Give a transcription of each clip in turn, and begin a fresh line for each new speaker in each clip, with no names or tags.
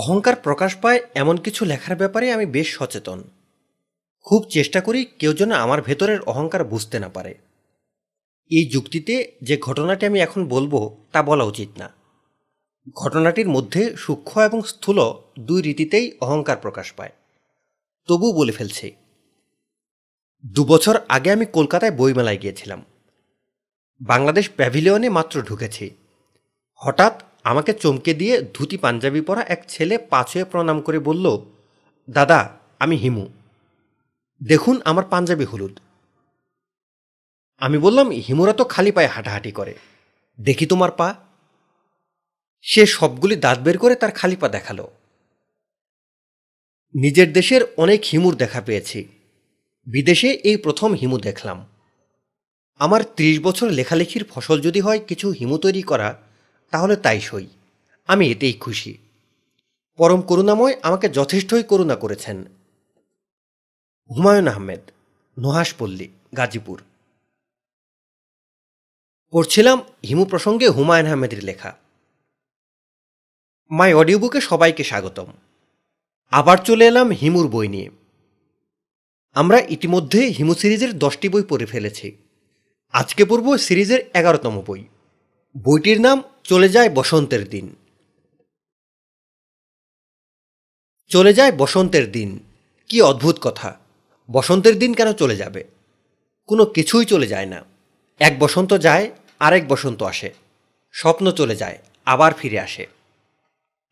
অহংকার প্রকাশ পায় এমন কিছু লেখার ব্যাপারে আমি বেশ সচেতন খুব চেষ্টা করি কেউ যেন আমার ভেতরের অহংকার বুঝতে না পারে এই যুক্তিতে যে ঘটনাটি আমি এখন বলবো তা বলা উচিত না ঘটনাটির মধ্যে সূক্ষ্ম এবং স্থূল দুই রীতিতেই অহংকার প্রকাশ পায় তবু বলে ফেলছি দুবছর আগে আমি কলকাতায় বইমেলায় গিয়েছিলাম বাংলাদেশ প্যাভিলিয়নে মাত্র ঢুকেছি হঠাৎ আমাকে চমকে দিয়ে ধুতি পাঞ্জাবি পরা এক ছেলে পাছয়ে প্রণাম করে বলল দাদা আমি হিমু দেখুন আমার পাঞ্জাবি হলুদ আমি বললাম হিমুরা তো খালি পায়ে হাঁটাহাঁটি করে দেখি তোমার পা সে সবগুলি দাঁত বের করে তার খালি পা দেখালো নিজের দেশের অনেক হিমুর দেখা পেয়েছি বিদেশে এই প্রথম হিমু দেখলাম আমার ত্রিশ বছর লেখালেখির ফসল যদি হয় কিছু হিমু তৈরি করা তাহলে তাই সই আমি এতেই খুশি পরম করুণাময় আমাকে যথেষ্টই করুণা করেছেন হুমায়ুন আহমেদ নোহাসপল্লী গাজীপুর পড়ছিলাম হিমু প্রসঙ্গে হুমায়ুন আহমেদের লেখা মাই অডিও বুকে সবাইকে স্বাগতম আবার চলে এলাম হিমুর বই নিয়ে আমরা ইতিমধ্যে হিমু সিরিজের দশটি বই পড়ে ফেলেছি আজকে পড়ব সিরিজের এগারোতম বই বইটির নাম চলে যায় বসন্তের দিন চলে যায় বসন্তের দিন কি অদ্ভুত কথা বসন্তের দিন কেন চলে যাবে কোনো কিছুই চলে যায় না এক বসন্ত যায় আরেক বসন্ত আসে স্বপ্ন চলে যায় আবার ফিরে আসে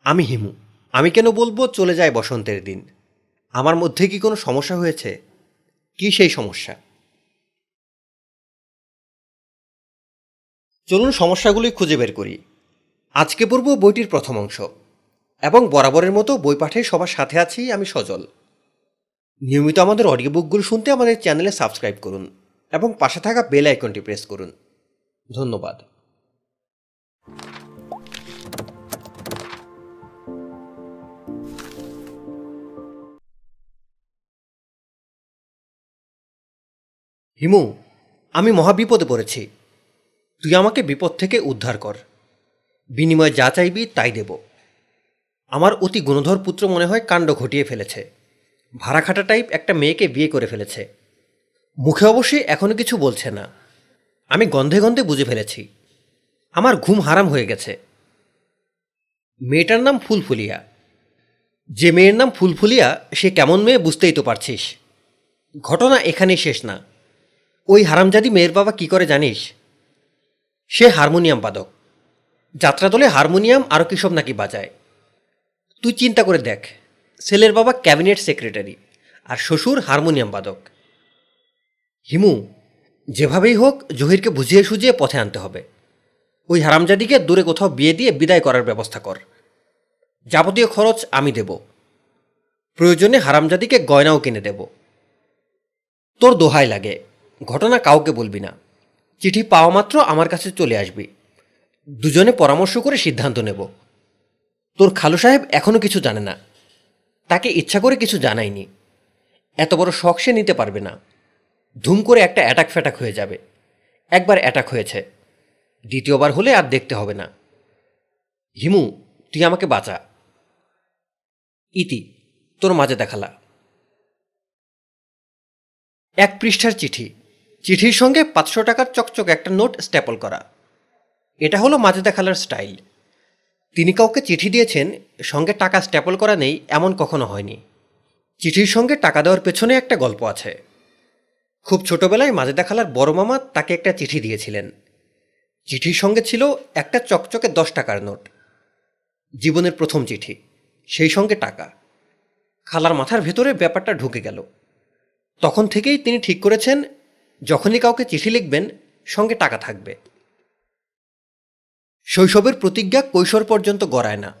আমি হিমু আমি কেন বলবো চলে যায় বসন্তের দিন আমার মধ্যে কি কোনো সমস্যা হয়েছে
কি সেই সমস্যা
চলুন সমস্যাগুলি খুঁজে বের করি আজকে পড়ব বইটির প্রথম অংশ এবং বরাবরের মতো বই পাঠে সবার সাথে আছি আমি সজল নিয়মিত আমাদের অডিও বুকগুলো শুনতে আমাদের চ্যানেলে সাবস্ক্রাইব করুন এবং পাশে থাকা বেল আইকনটি প্রেস করুন ধন্যবাদ হিমু আমি মহাবিপদে পড়েছি তুই আমাকে বিপদ থেকে উদ্ধার কর বিনিময়ে যা চাইবি তাই দেব আমার অতি গুণধর পুত্র মনে হয় কাণ্ড ঘটিয়ে ফেলেছে ভাড়াখাটা টাইপ একটা মেয়েকে বিয়ে করে ফেলেছে মুখে অবশ্যই এখনও কিছু বলছে না আমি গন্ধে গন্ধে বুঝে ফেলেছি আমার ঘুম হারাম হয়ে গেছে মেয়েটার নাম ফুলফুলিয়া যে মেয়ের নাম ফুলফুলিয়া সে কেমন মেয়ে বুঝতেই তো পারছিস ঘটনা এখানেই শেষ না ওই হারামজাদি মেয়ের বাবা কি করে জানিস সে হারমোনিয়াম বাদক যাত্রা দলে হারমোনিয়াম আরও সব নাকি বাজায় তুই চিন্তা করে দেখ ছেলের বাবা ক্যাবিনেট সেক্রেটারি আর শ্বশুর হারমোনিয়াম বাদক হিমু যেভাবেই হোক জহিরকে বুঝিয়ে সুঝিয়ে পথে আনতে হবে ওই হারামজাদিকে দূরে কোথাও বিয়ে দিয়ে বিদায় করার ব্যবস্থা কর যাবতীয় খরচ আমি দেব প্রয়োজনে হারামজাদিকে গয়নাও কিনে দেব তোর দোহাই লাগে ঘটনা কাউকে বলবি না চিঠি পাওয়া মাত্র আমার কাছে চলে আসবি দুজনে পরামর্শ করে সিদ্ধান্ত নেব তোর খালু সাহেব এখনও কিছু জানে না তাকে ইচ্ছা করে কিছু জানায়নি এত বড় শখ সে নিতে পারবে না ধুম করে একটা অ্যাটাক ফ্যাটাক হয়ে যাবে একবার অ্যাটাক হয়েছে দ্বিতীয়বার হলে আর দেখতে হবে না হিমু তুই আমাকে বাঁচা ইতি তোর মাঝে দেখালা এক পৃষ্ঠার চিঠি চিঠির সঙ্গে পাঁচশো টাকার চকচক একটা নোট স্ট্যাপল করা এটা হলো মাজেদা খালার স্টাইল তিনি কাউকে চিঠি দিয়েছেন সঙ্গে টাকা স্ট্যাপল করা নেই এমন কখনো হয়নি চিঠির সঙ্গে টাকা দেওয়ার পেছনে একটা গল্প আছে খুব ছোটবেলায় মাজেদা খালার বড় মামা তাকে একটা চিঠি দিয়েছিলেন চিঠির সঙ্গে ছিল একটা চকচকে দশ টাকার নোট জীবনের প্রথম চিঠি সেই সঙ্গে টাকা খালার মাথার ভেতরে ব্যাপারটা ঢুকে গেল তখন থেকেই তিনি ঠিক করেছেন যখনই কাউকে চিঠি লিখবেন সঙ্গে টাকা থাকবে শৈশবের প্রতিজ্ঞা কৈশোর পর্যন্ত গড়ায় না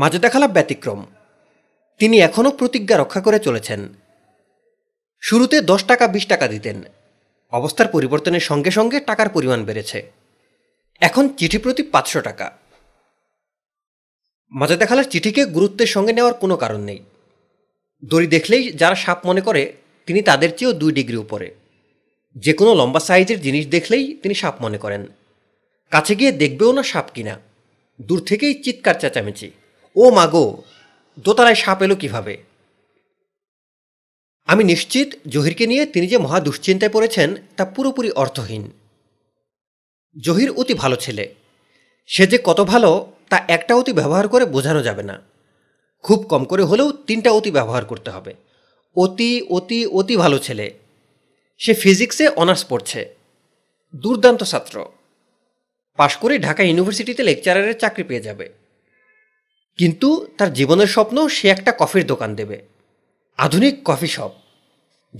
মাজেদা খালা ব্যতিক্রম তিনি এখনও প্রতিজ্ঞা রক্ষা করে চলেছেন শুরুতে দশ টাকা বিশ টাকা দিতেন অবস্থার পরিবর্তনের সঙ্গে সঙ্গে টাকার পরিমাণ বেড়েছে এখন চিঠি প্রতি পাঁচশো টাকা মাজেদা খালার চিঠিকে গুরুত্বের সঙ্গে নেওয়ার কোনো কারণ নেই দড়ি দেখলেই যারা সাপ মনে করে তিনি তাদের চেয়েও দুই ডিগ্রি উপরে যে কোনো লম্বা সাইজের জিনিস দেখলেই তিনি সাপ মনে করেন কাছে গিয়ে দেখবেও না সাপ কিনা দূর থেকেই চিৎকার চেঁচামেচি ও মাগো দোতারায় সাপ এলো কীভাবে আমি নিশ্চিত জহিরকে নিয়ে তিনি যে মহা দুশ্চিন্তায় পড়েছেন তা পুরোপুরি অর্থহীন জহির অতি ভালো ছেলে সে যে কত ভালো তা একটা অতি ব্যবহার করে বোঝানো যাবে না খুব কম করে হলেও তিনটা অতি ব্যবহার করতে হবে অতি অতি অতি ভালো ছেলে সে ফিজিক্সে অনার্স পড়ছে দুর্দান্ত ছাত্র পাশ করে ঢাকা ইউনিভার্সিটিতে লেকচারারের চাকরি পেয়ে যাবে কিন্তু তার জীবনের স্বপ্ন সে একটা কফির দোকান দেবে আধুনিক কফি শপ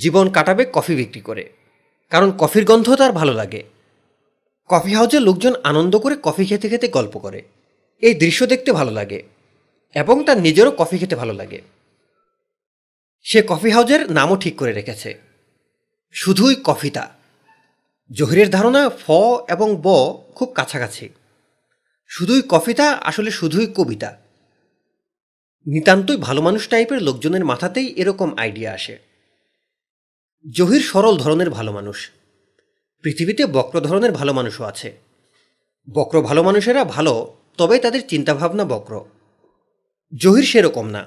জীবন কাটাবে কফি বিক্রি করে কারণ কফির গন্ধ তার ভালো লাগে কফি হাউসে লোকজন আনন্দ করে কফি খেতে খেতে গল্প করে এই দৃশ্য দেখতে ভালো লাগে এবং তার নিজেরও কফি খেতে ভালো লাগে সে কফি হাউজের নামও ঠিক করে রেখেছে শুধুই কফিতা জহিরের ধারণা ফ এবং ব খুব কাছাকাছি শুধুই কফিতা আসলে শুধুই কবিতা নিতান্তই ভালো মানুষ টাইপের লোকজনের মাথাতেই এরকম আইডিয়া আসে জহির সরল ধরনের ভালো মানুষ পৃথিবীতে বক্র ধরনের ভালো মানুষও আছে বক্র ভালো মানুষেরা ভালো তবে তাদের চিন্তাভাবনা বক্র জহির সেরকম না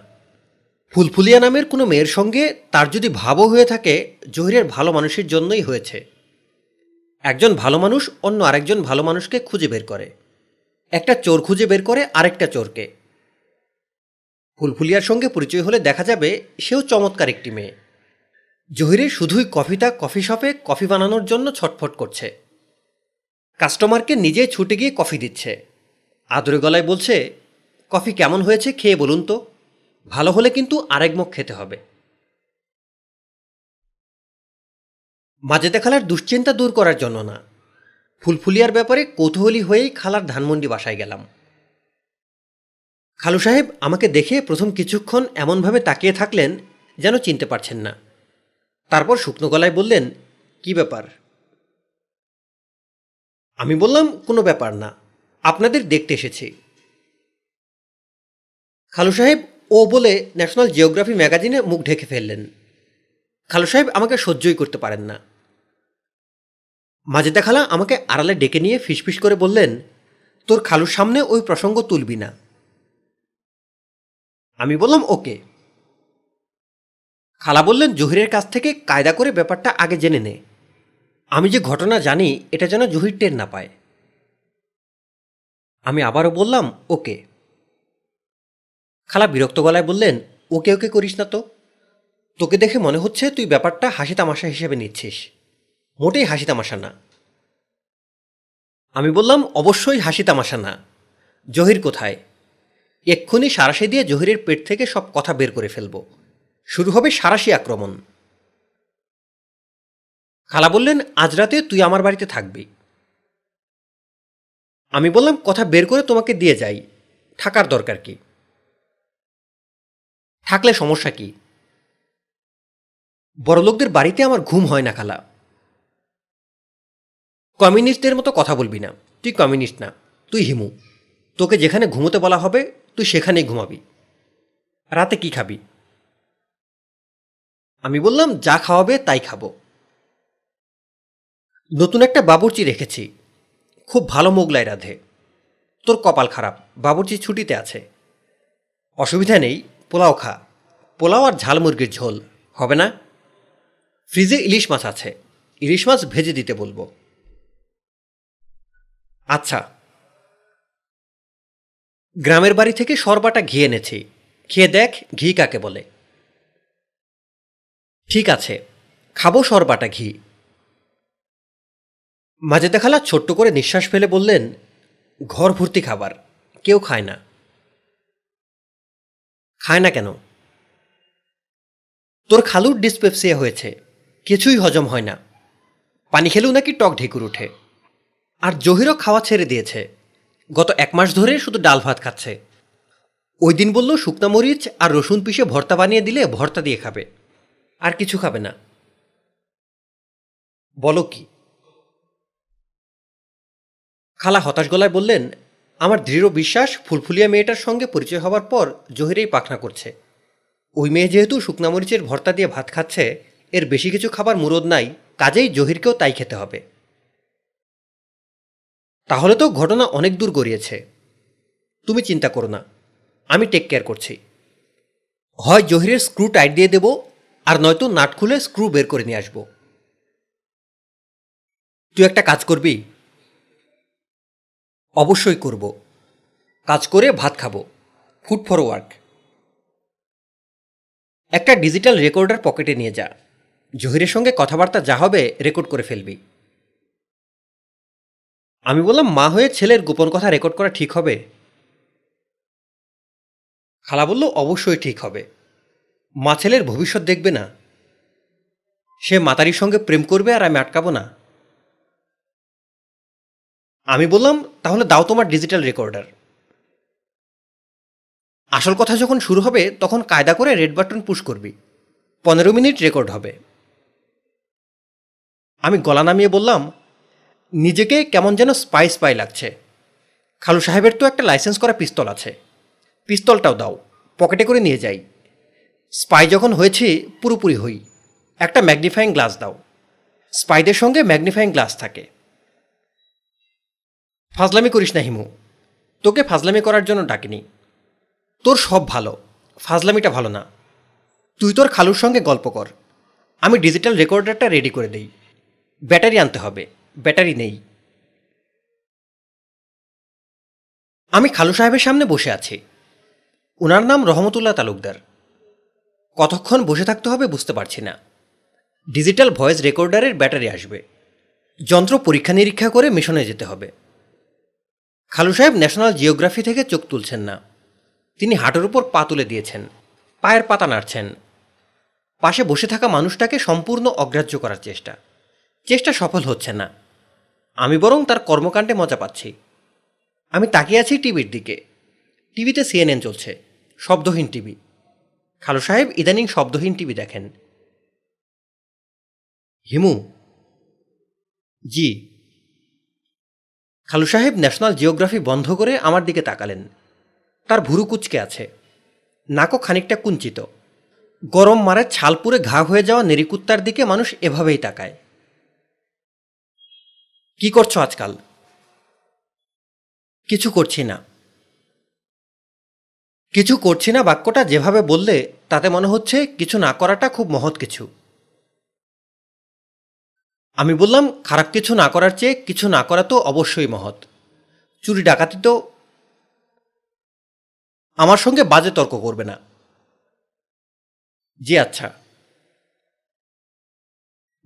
ফুলফুলিয়া নামের কোনো মেয়ের সঙ্গে তার যদি ভাবও হয়ে থাকে জহিরের ভালো মানুষের জন্যই হয়েছে একজন ভালো মানুষ অন্য আরেকজন ভালো মানুষকে খুঁজে বের করে একটা চোর খুঁজে বের করে আরেকটা চোরকে ফুলফুলিয়ার সঙ্গে পরিচয় হলে দেখা যাবে সেও চমৎকার একটি মেয়ে জহিরে শুধুই কফিটা কফি শপে কফি বানানোর জন্য ছটফট করছে কাস্টমারকে নিজে ছুটে গিয়ে কফি দিচ্ছে আদরে গলায় বলছে কফি কেমন হয়েছে খেয়ে বলুন তো ভালো হলে কিন্তু আরেক মুখ খেতে হবে মাজেদা খালার দুশ্চিন্তা দূর করার জন্য না ফুলফুলিয়ার ব্যাপারে কৌতূহলী হয়েই খালার ধানমন্ডি বাসায় গেলাম খালু সাহেব আমাকে দেখে প্রথম কিছুক্ষণ এমনভাবে তাকিয়ে থাকলেন যেন চিনতে পারছেন না তারপর শুকনো গলায় বললেন কি ব্যাপার আমি বললাম কোনো ব্যাপার না আপনাদের দেখতে এসেছি খালু সাহেব ও বলে ন্যাশনাল জিওগ্রাফি ম্যাগাজিনে মুখ ঢেকে ফেললেন খালু সাহেব আমাকে সহ্যই করতে পারেন না মাজেদা খালা আমাকে আড়ালে ডেকে নিয়ে ফিসফিস করে বললেন তোর খালুর সামনে ওই প্রসঙ্গ তুলবি না আমি বললাম ওকে খালা বললেন জহিরের কাছ থেকে কায়দা করে ব্যাপারটা আগে জেনে নে আমি যে ঘটনা জানি এটা যেন জহির টের না পায় আমি আবারও বললাম ওকে খালা বিরক্ত গলায় বললেন ওকে ওকে করিস না তো তোকে দেখে মনে হচ্ছে তুই ব্যাপারটা হাসি তামাশা হিসেবে নিচ্ছিস মোটেই হাসি তামাশা না আমি বললাম অবশ্যই হাসি তামাশা না জহির কোথায় এক্ষুনি সারাশি দিয়ে জহিরের পেট থেকে সব কথা বের করে ফেলব শুরু হবে সারাশি আক্রমণ খালা বললেন আজ রাতে তুই আমার বাড়িতে থাকবি আমি বললাম কথা বের করে তোমাকে দিয়ে যাই থাকার দরকার কি
থাকলে সমস্যা কি বড়লোকদের
বাড়িতে আমার ঘুম হয় না খালা কমিউনিস্টদের মতো কথা বলবি না তুই কমিউনিস্ট না তুই হিমু তোকে যেখানে ঘুমোতে বলা হবে তুই সেখানেই ঘুমাবি রাতে কি খাবি আমি বললাম যা খাওয়াবে তাই খাবো নতুন একটা বাবুর্চি রেখেছি খুব ভালো মোগলাই রাধে তোর কপাল খারাপ বাবুর্চি ছুটিতে আছে অসুবিধা নেই পোলাও খা পোলাও আর ঝাল মুরগির ঝোল হবে না ফ্রিজে ইলিশ মাছ আছে ইলিশ মাছ ভেজে দিতে বলবো আচ্ছা গ্রামের বাড়ি থেকে সরবাটা ঘি এনেছি খেয়ে দেখ ঘি কাকে বলে ঠিক আছে খাবো সরবাটা ঘি মাজেদা খালা ছোট্ট করে নিঃশ্বাস ফেলে বললেন ঘর ভর্তি খাবার কেউ খায় না খায় না কেন তোর খালুর ডিসপেপসিয়া হয়েছে কিছুই হজম হয় না পানি খেলেও নাকি টক ঢেকুর ওঠে আর জহিরও খাওয়া ছেড়ে দিয়েছে গত এক মাস ধরে শুধু ডাল ভাত খাচ্ছে ওই দিন বলল শুকনা মরিচ আর রসুন পিষে ভর্তা বানিয়ে দিলে ভর্তা দিয়ে খাবে আর কিছু খাবে না বলো কি খালা হতাশ গলায় বললেন আমার দৃঢ় বিশ্বাস ফুলফুলিয়া মেয়েটার সঙ্গে পরিচয় হওয়ার পর জহিরেই পাখনা করছে ওই মেয়ে যেহেতু শুকনা মরিচের ভর্তা দিয়ে ভাত খাচ্ছে এর বেশি কিছু খাবার মুরদ নাই কাজেই জহিরকেও তাই খেতে হবে তাহলে তো ঘটনা অনেক দূর গড়িয়েছে তুমি চিন্তা করো না আমি টেক কেয়ার করছি হয় জহিরের স্ক্রু টাইট দিয়ে দেব আর নয়তো নাট খুলে স্ক্রু বের করে নিয়ে আসবো তুই একটা কাজ করবি অবশ্যই করব কাজ করে ভাত খাবো ফুড ফর ওয়ার্ক একটা ডিজিটাল রেকর্ডার পকেটে নিয়ে যা জহিরের সঙ্গে কথাবার্তা যা হবে রেকর্ড করে ফেলবি আমি বললাম মা হয়ে ছেলের গোপন কথা রেকর্ড করা ঠিক হবে খালা বলল অবশ্যই ঠিক হবে মা ছেলের ভবিষ্যৎ দেখবে না সে মাতারির সঙ্গে প্রেম করবে আর আমি আটকাবো না আমি বললাম তাহলে দাও তোমার ডিজিটাল রেকর্ডার আসল কথা যখন শুরু হবে তখন কায়দা করে রেড বাটন পুশ করবি পনেরো মিনিট রেকর্ড হবে আমি গলা নামিয়ে বললাম নিজেকে কেমন যেন স্পাই স্পাই লাগছে খালু সাহেবের তো একটা লাইসেন্স করা পিস্তল আছে পিস্তলটাও দাও পকেটে করে নিয়ে যাই স্পাই যখন হয়েছি পুরোপুরি হই একটা ম্যাগনিফাইং গ্লাস দাও স্পাইদের সঙ্গে ম্যাগনিফাইং গ্লাস থাকে ফাজলামি করিস না হিমু তোকে ফাজলামি করার জন্য ডাকিনি তোর সব ভালো ফাজলামিটা ভালো না তুই তোর খালুর সঙ্গে গল্প কর আমি ডিজিটাল রেকর্ডারটা রেডি করে দিই ব্যাটারি আনতে হবে ব্যাটারি নেই আমি খালু সাহেবের সামনে বসে আছি ওনার নাম রহমতুল্লাহ তালুকদার কতক্ষণ বসে থাকতে হবে বুঝতে পারছি না ডিজিটাল ভয়েস রেকর্ডারের ব্যাটারি আসবে যন্ত্র পরীক্ষা নিরীক্ষা করে মিশনে যেতে হবে খালু সাহেব ন্যাশনাল জিওগ্রাফি থেকে চোখ তুলছেন না তিনি হাঁটের উপর পা তুলে দিয়েছেন পায়ের পাতা নাড়ছেন পাশে বসে থাকা মানুষটাকে সম্পূর্ণ অগ্রাহ্য করার চেষ্টা চেষ্টা সফল হচ্ছে না আমি বরং তার কর্মকাণ্ডে মজা পাচ্ছি আমি তাকিয়ে আছি টিভির দিকে টিভিতে সিএনএন চলছে শব্দহীন টিভি খালু সাহেব ইদানিং শব্দহীন টিভি দেখেন হিমু জি খালু সাহেব ন্যাশনাল জিওগ্রাফি বন্ধ করে আমার দিকে তাকালেন তার ভুরু কুচকে আছে নাকও খানিকটা কুঞ্চিত গরম মারে ছালপুরে ঘা হয়ে যাওয়া নেরিকুত্তার দিকে মানুষ এভাবেই তাকায় কি করছো আজকাল কিছু করছি না কিছু করছি না বাক্যটা যেভাবে বললে তাতে মনে হচ্ছে কিছু না করাটা খুব মহৎ কিছু আমি বললাম খারাপ কিছু না করার চেয়ে কিছু না করা তো অবশ্যই মহৎ চুরি ডাকাতি তো আমার সঙ্গে বাজে তর্ক করবে না জি আচ্ছা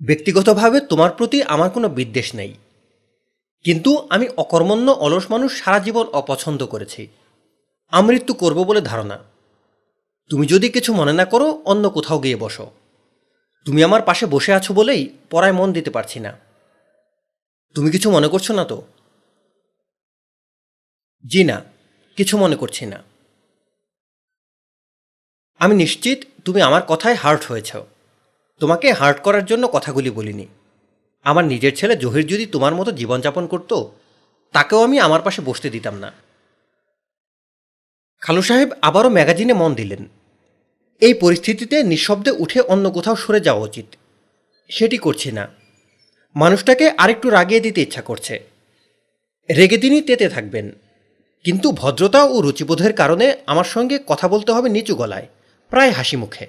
ব্যক্তিগতভাবে তোমার প্রতি আমার কোনো বিদ্বেষ নেই কিন্তু আমি অকর্মণ্য অলস মানুষ সারা জীবন অপছন্দ করেছি আমৃত্যু করব বলে ধারণা তুমি যদি কিছু মনে না করো অন্য কোথাও গিয়ে বসো তুমি আমার পাশে বসে আছো বলেই পড়ায় মন দিতে পারছি না তুমি কিছু মনে করছো না তো জি না কিছু মনে করছি না আমি নিশ্চিত তুমি আমার কথায় হার্ট হয়েছ তোমাকে হার্ট করার জন্য কথাগুলি বলিনি আমার নিজের ছেলে জহির যদি তোমার মতো জীবনযাপন করত তাকেও আমি আমার পাশে বসতে দিতাম না খালু সাহেব আবারও ম্যাগাজিনে মন দিলেন এই পরিস্থিতিতে নিঃশব্দে উঠে অন্য কোথাও সরে যাওয়া উচিত সেটি করছি না মানুষটাকে আরেকটু রাগিয়ে দিতে ইচ্ছা করছে রেগে তিনি তেতে থাকবেন কিন্তু ভদ্রতা ও রুচিবোধের কারণে আমার সঙ্গে কথা বলতে হবে নিচু গলায় প্রায় হাসি মুখে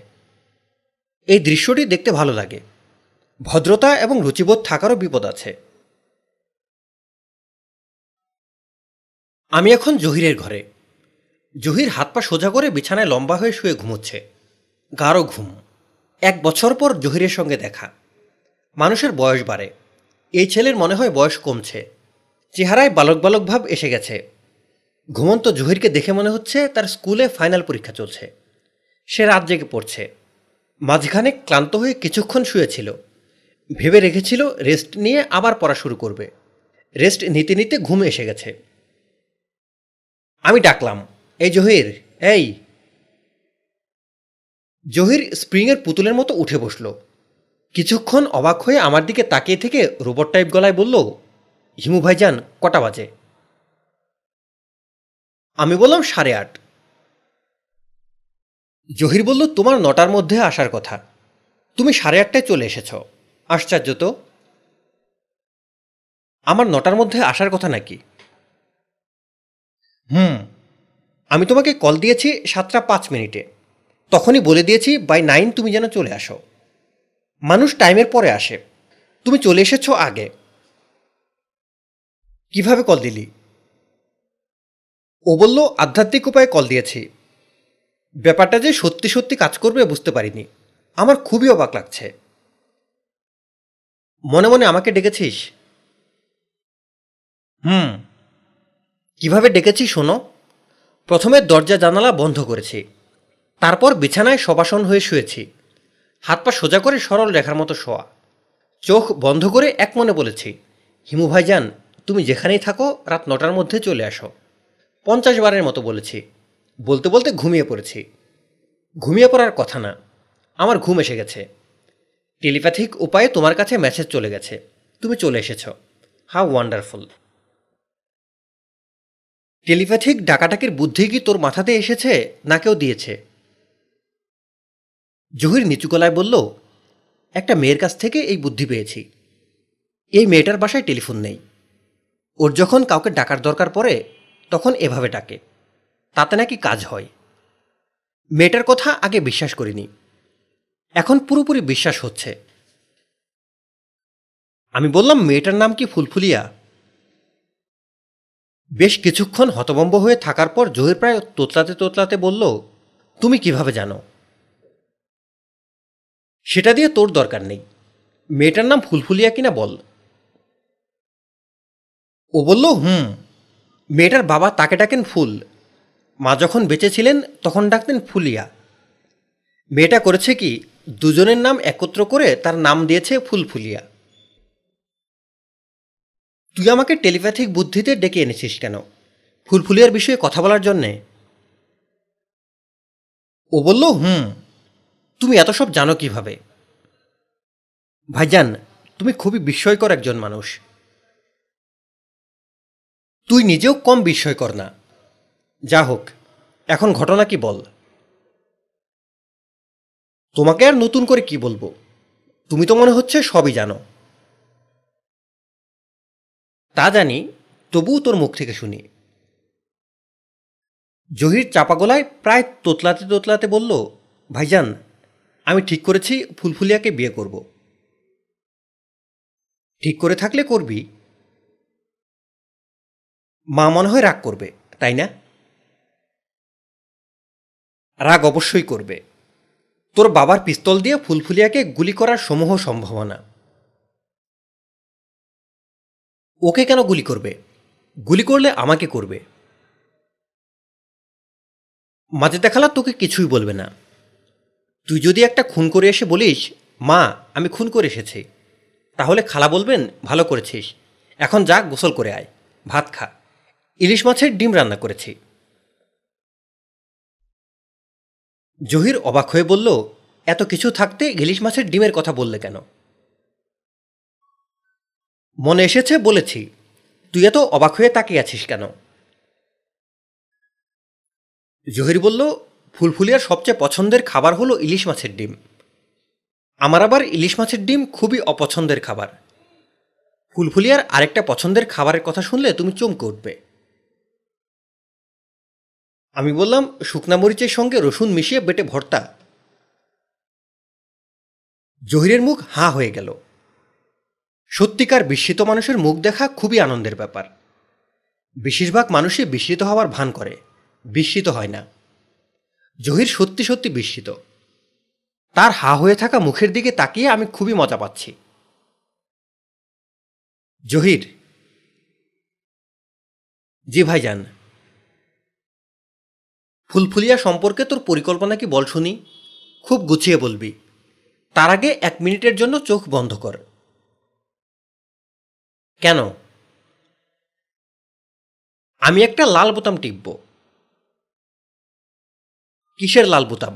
এই দৃশ্যটি দেখতে ভালো লাগে ভদ্রতা এবং রুচিবোধ থাকারও বিপদ আছে আমি এখন জহিরের ঘরে জহির হাত পা সোজা করে বিছানায় লম্বা হয়ে শুয়ে ঘুমোচ্ছে গাঢ় ঘুম এক বছর পর জহিরের সঙ্গে দেখা মানুষের বয়স বাড়ে এই ছেলের মনে হয় বয়স কমছে চেহারায় বালক বালক ভাব এসে গেছে ঘুমন্ত জহিরকে দেখে মনে হচ্ছে তার স্কুলে ফাইনাল পরীক্ষা চলছে সে রাত জেগে পড়ছে মাঝখানে ক্লান্ত হয়ে কিছুক্ষণ শুয়েছিল ভেবে রেখেছিল রেস্ট নিয়ে আবার পড়া শুরু করবে রেস্ট নিতে নিতে ঘুম এসে গেছে আমি ডাকলাম এই জহির এই জহির স্প্রিংয়ের পুতুলের মতো উঠে বসল কিছুক্ষণ অবাক হয়ে আমার দিকে তাকিয়ে থেকে রোবট টাইপ গলায় বলল হিমু ভাইজান কটা বাজে আমি বললাম সাড়ে আট জহির বলল তোমার নটার মধ্যে আসার কথা তুমি সাড়ে আটটায় চলে এসেছো আশ্চর্য তো আমার নটার মধ্যে আসার কথা নাকি হুম আমি তোমাকে কল দিয়েছি সাতটা পাঁচ মিনিটে তখনই বলে দিয়েছি বাই নাইন তুমি যেন চলে আসো মানুষ টাইমের পরে আসে তুমি চলে এসেছ আগে কিভাবে কল দিলি ও বলল আধ্যাত্মিক উপায়ে কল দিয়েছি ব্যাপারটা যে সত্যি সত্যি কাজ করবে বুঝতে পারিনি আমার খুবই অবাক লাগছে মনে মনে আমাকে ডেকেছিস হুম কিভাবে ডেকেছি শোনো প্রথমে দরজা জানালা বন্ধ করেছি তারপর বিছানায় সবাসন হয়ে শুয়েছি হাত পা সোজা করে সরল রেখার মতো শোয়া চোখ বন্ধ করে এক মনে বলেছি হিমু ভাইজান তুমি যেখানেই থাকো রাত নটার মধ্যে চলে আসো পঞ্চাশ বারের মতো বলেছি বলতে বলতে ঘুমিয়ে পড়েছি ঘুমিয়ে পড়ার কথা না আমার ঘুম এসে গেছে টেলিপ্যাথিক উপায়ে তোমার কাছে মেসেজ চলে গেছে তুমি চলে এসেছ হাউ ওয়ান্ডারফুল টেলিপ্যাথিক ডাকাটাকির বুদ্ধি কি তোর মাথাতে এসেছে না কেউ দিয়েছে জহির নিচু গলায় বলল একটা মেয়ের কাছ থেকে এই বুদ্ধি পেয়েছি এই মেয়েটার বাসায় টেলিফোন নেই ওর যখন কাউকে ডাকার দরকার পড়ে তখন এভাবে ডাকে তাতে নাকি কাজ হয় মেয়েটার কথা আগে বিশ্বাস করিনি এখন পুরোপুরি বিশ্বাস হচ্ছে আমি বললাম মেয়েটার নাম কি ফুলফুলিয়া বেশ কিছুক্ষণ হতভম্ব হয়ে থাকার পর জহির প্রায় তোতলাতে তোতলাতে বলল তুমি কিভাবে জানো সেটা দিয়ে তোর দরকার নেই মেয়েটার নাম ফুলফুলিয়া কিনা বল ও বলল হুম মেয়েটার বাবা তাকে ডাকেন ফুল মা যখন বেঁচে ছিলেন তখন ডাকতেন ফুলিয়া মেয়েটা করেছে কি দুজনের নাম একত্র করে তার নাম দিয়েছে ফুলফুলিয়া তুই আমাকে টেলিপ্যাথিক বুদ্ধিতে ডেকে এনেছিস কেন ফুলফুলিয়ার বিষয়ে কথা বলার জন্যে ও বলল হুম তুমি এত সব জানো কিভাবে ভাইজান তুমি খুবই বিস্ময়কর একজন মানুষ তুই নিজেও কম বিস্ময়কর না যা হোক এখন ঘটনা কি বল তোমাকে আর নতুন করে কি বলবো তুমি তো মনে
হচ্ছে সবই জানো তা জানি তবুও তোর
মুখ থেকে শুনি জহির চাপা গলায় প্রায় তোতলাতে তোতলাতে বলল ভাইজান আমি ঠিক করেছি ফুলফুলিয়াকে বিয়ে করব ঠিক করে থাকলে করবি মা মনে হয় রাগ করবে তাই না রাগ অবশ্যই করবে তোর বাবার পিস্তল দিয়ে ফুলফুলিয়াকে গুলি করার সমূহ সম্ভাবনা ওকে কেন গুলি করবে গুলি করলে আমাকে করবে মাঝে দেখালা তোকে কিছুই বলবে না তুই যদি একটা খুন করে এসে বলিস মা আমি খুন করে এসেছি তাহলে খালা বলবেন ভালো করেছিস এখন যা গোসল করে আয় ভাত খা ইলিশ মাছের ডিম রান্না করেছি জহির অবাক হয়ে বলল এত কিছু থাকতে ইলিশ মাছের ডিমের কথা বললে কেন মনে এসেছে বলেছি তুই এত অবাক হয়ে তাকিয়ে আছিস কেন জহির বলল ফুলফুলিয়ার সবচেয়ে পছন্দের খাবার হলো ইলিশ মাছের ডিম আমার আবার ইলিশ মাছের ডিম খুবই অপছন্দের খাবার ফুলফুলিয়ার আরেকটা পছন্দের খাবারের কথা শুনলে তুমি চমকে উঠবে আমি বললাম শুকনা মরিচের সঙ্গে রসুন মিশিয়ে বেটে ভর্তা জহিরের মুখ হা হয়ে গেল সত্যিকার বিস্মিত মানুষের মুখ দেখা খুবই আনন্দের ব্যাপার বেশিরভাগ মানুষই বিস্মিত হওয়ার ভান করে বিস্মিত হয় না জহির সত্যি সত্যি বিস্মিত তার হা হয়ে থাকা মুখের দিকে তাকিয়ে আমি খুবই মজা পাচ্ছি জহির জি ভাইজান ফুলফুলিয়া সম্পর্কে তোর পরিকল্পনা কি বল শুনি খুব গুছিয়ে বলবি তার আগে এক মিনিটের জন্য চোখ বন্ধ কর কেন
আমি একটা লাল বোতাম টিপব কিসের
লাল বোতাম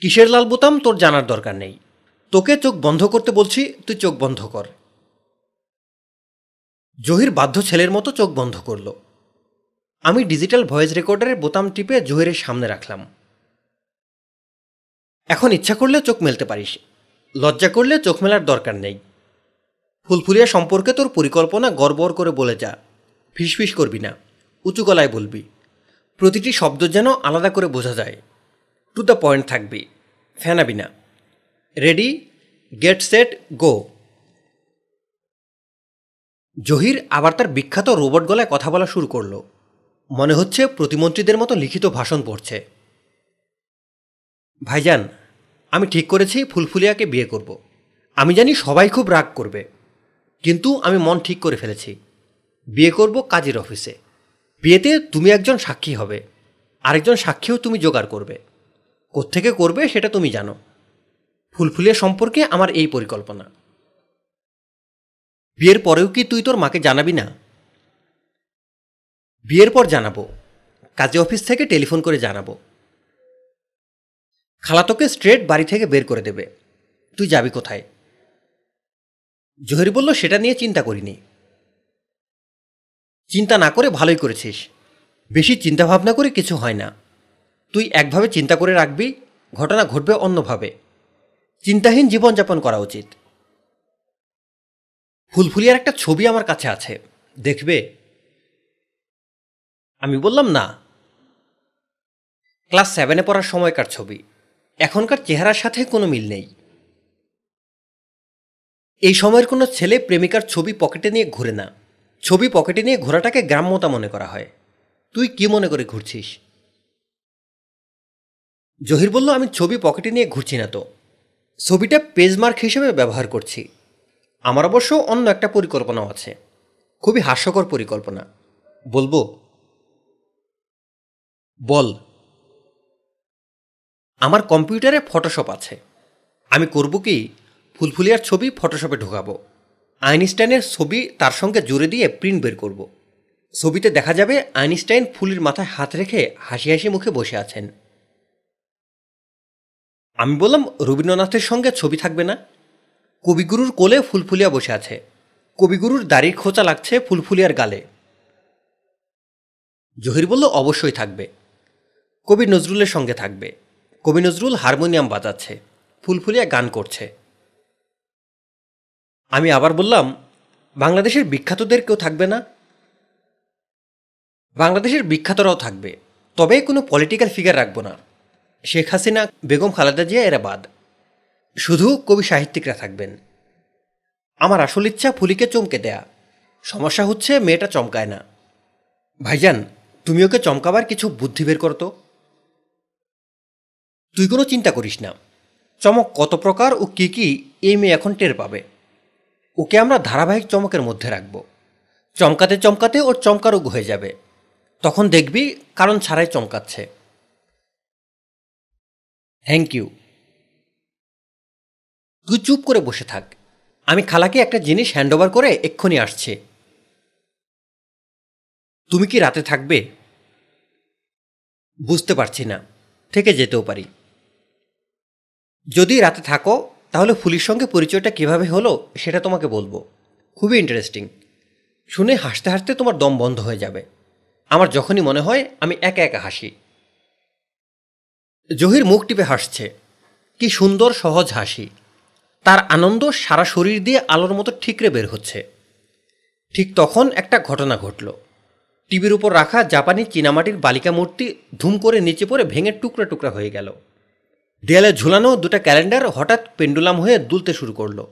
কিসের লাল বোতাম তোর জানার দরকার নেই তোকে চোখ বন্ধ করতে বলছি তুই চোখ বন্ধ কর জহির বাধ্য ছেলের মতো চোখ বন্ধ করলো আমি ডিজিটাল ভয়েস রেকর্ডারের বোতাম টিপে জোহেরের সামনে রাখলাম এখন ইচ্ছা করলে চোখ মেলতে পারিস লজ্জা করলে চোখ মেলার দরকার নেই ফুলফুলিয়া সম্পর্কে তোর পরিকল্পনা গড়বড় করে বলে যা ফিসফিস করবি না উঁচু গলায় বলবি প্রতিটি শব্দ যেন আলাদা করে বোঝা যায় টু দ্য পয়েন্ট থাকবি ফ্যানাবি না ready get set go Zahir আবার তার বিখ্যাত রোবট গলায় কথা বলা শুরু করলো মনে হচ্ছে প্রতিমন্ত্রীদের মতো লিখিত ভাষণ পড়ছে ভাইজান আমি ঠিক করেছি ফুলফুলিয়াকে বিয়ে করব। আমি জানি সবাই খুব রাগ করবে কিন্তু আমি মন ঠিক করে ফেলেছি বিয়ে করব কাজের অফিসে বিয়েতে তুমি একজন সাক্ষী হবে আরেকজন সাক্ষীও তুমি জোগাড় করবে কোত্থেকে করবে সেটা তুমি জানো ফুলফুলিয়া সম্পর্কে আমার এই পরিকল্পনা বিয়ের পরেও কি তুই তোর মাকে জানাবি না বিয়ের পর জানাবো কাজে অফিস থেকে টেলিফোন করে জানাবো তোকে স্ট্রেট বাড়ি থেকে বের করে দেবে তুই যাবি কোথায় জহির বলল সেটা নিয়ে চিন্তা করিনি চিন্তা না করে ভালোই করেছিস বেশি চিন্তা ভাবনা করে কিছু হয় না তুই একভাবে চিন্তা করে রাখবি ঘটনা ঘটবে অন্যভাবে চিন্তাহীন জীবনযাপন করা উচিত ফুলফুলিয়ার একটা ছবি আমার কাছে আছে দেখবে আমি বললাম না ক্লাস সেভেনে পড়ার সময়কার ছবি এখনকার চেহারার সাথে কোনো মিল নেই এই সময়ের কোনো ছেলে প্রেমিকার ছবি পকেটে নিয়ে ঘুরে না ছবি পকেটে নিয়ে ঘোরাটাকে গ্রাম্যতা মনে করা হয় তুই কি মনে করে ঘুরছিস জহির বলল আমি ছবি পকেটে নিয়ে ঘুরছি না তো ছবিটা পেজমার্ক হিসেবে ব্যবহার করছি আমার অবশ্য অন্য একটা পরিকল্পনাও আছে খুবই হাস্যকর পরিকল্পনা বলবো বল আমার কম্পিউটারে ফটোশপ আছে আমি করব কি ফুলফুলিয়ার ছবি ফটোশপে ঢোকাবো আইনস্টাইনের ছবি তার সঙ্গে জুড়ে দিয়ে প্রিন্ট বের করব ছবিতে দেখা যাবে আইনস্টাইন ফুলির মাথায় হাত রেখে হাসি হাসি মুখে বসে আছেন আমি বললাম রবীন্দ্রনাথের সঙ্গে ছবি থাকবে না কবিগুরুর কোলে ফুলফুলিয়া বসে আছে কবিগুরুর দাড়ির খোঁচা লাগছে ফুলফুলিয়ার গালে জহির বলল অবশ্যই থাকবে কবি নজরুলের সঙ্গে থাকবে কবি নজরুল হারমোনিয়াম বাজাচ্ছে ফুলফুলিয়া গান করছে আমি আবার বললাম বাংলাদেশের বিখ্যাতদের কেউ থাকবে না বাংলাদেশের বিখ্যাতরাও থাকবে তবে কোনো পলিটিক্যাল ফিগার রাখবো না শেখ হাসিনা বেগম খালেদা জিয়া এরা বাদ শুধু কবি সাহিত্যিকরা থাকবেন আমার আসল ইচ্ছা ফুলিকে চমকে দেয়া সমস্যা হচ্ছে মেয়েটা চমকায় না ভাইজান তুমি ওকে চমকাবার কিছু বুদ্ধি বের করতো তুই কোনো চিন্তা করিস না চমক কত প্রকার ও কী কী এই মেয়ে এখন টের পাবে ওকে আমরা ধারাবাহিক চমকের মধ্যে রাখব চমকাতে চমকাতে ওর চমকারোগ হয়ে যাবে তখন দেখবি কারণ ছাড়াই চমকাচ্ছে থ্যাংক ইউ তুই চুপ করে বসে থাক আমি খালাকে একটা জিনিস হ্যান্ডওভার করে এক্ষুনি আসছে তুমি কি রাতে থাকবে বুঝতে পারছি না থেকে যেতেও পারি যদি রাতে থাকো তাহলে ফুলির সঙ্গে পরিচয়টা কিভাবে হলো সেটা তোমাকে বলবো খুবই ইন্টারেস্টিং শুনে হাসতে হাসতে তোমার দম বন্ধ হয়ে যাবে আমার যখনই মনে হয় আমি একা একা হাসি জহির মুখ টিপে হাসছে কি সুন্দর সহজ হাসি তার আনন্দ সারা শরীর দিয়ে আলোর মতো ঠিকরে বের হচ্ছে ঠিক তখন একটা ঘটনা ঘটল টিভির উপর রাখা জাপানি চীনামাটির বালিকা মূর্তি ধুম করে নিচে পড়ে ভেঙে টুকরা টুকরা হয়ে গেল দেয়ালে ঝুলানো দুটো ক্যালেন্ডার হঠাৎ পেন্ডুলাম হয়ে দুলতে শুরু করলো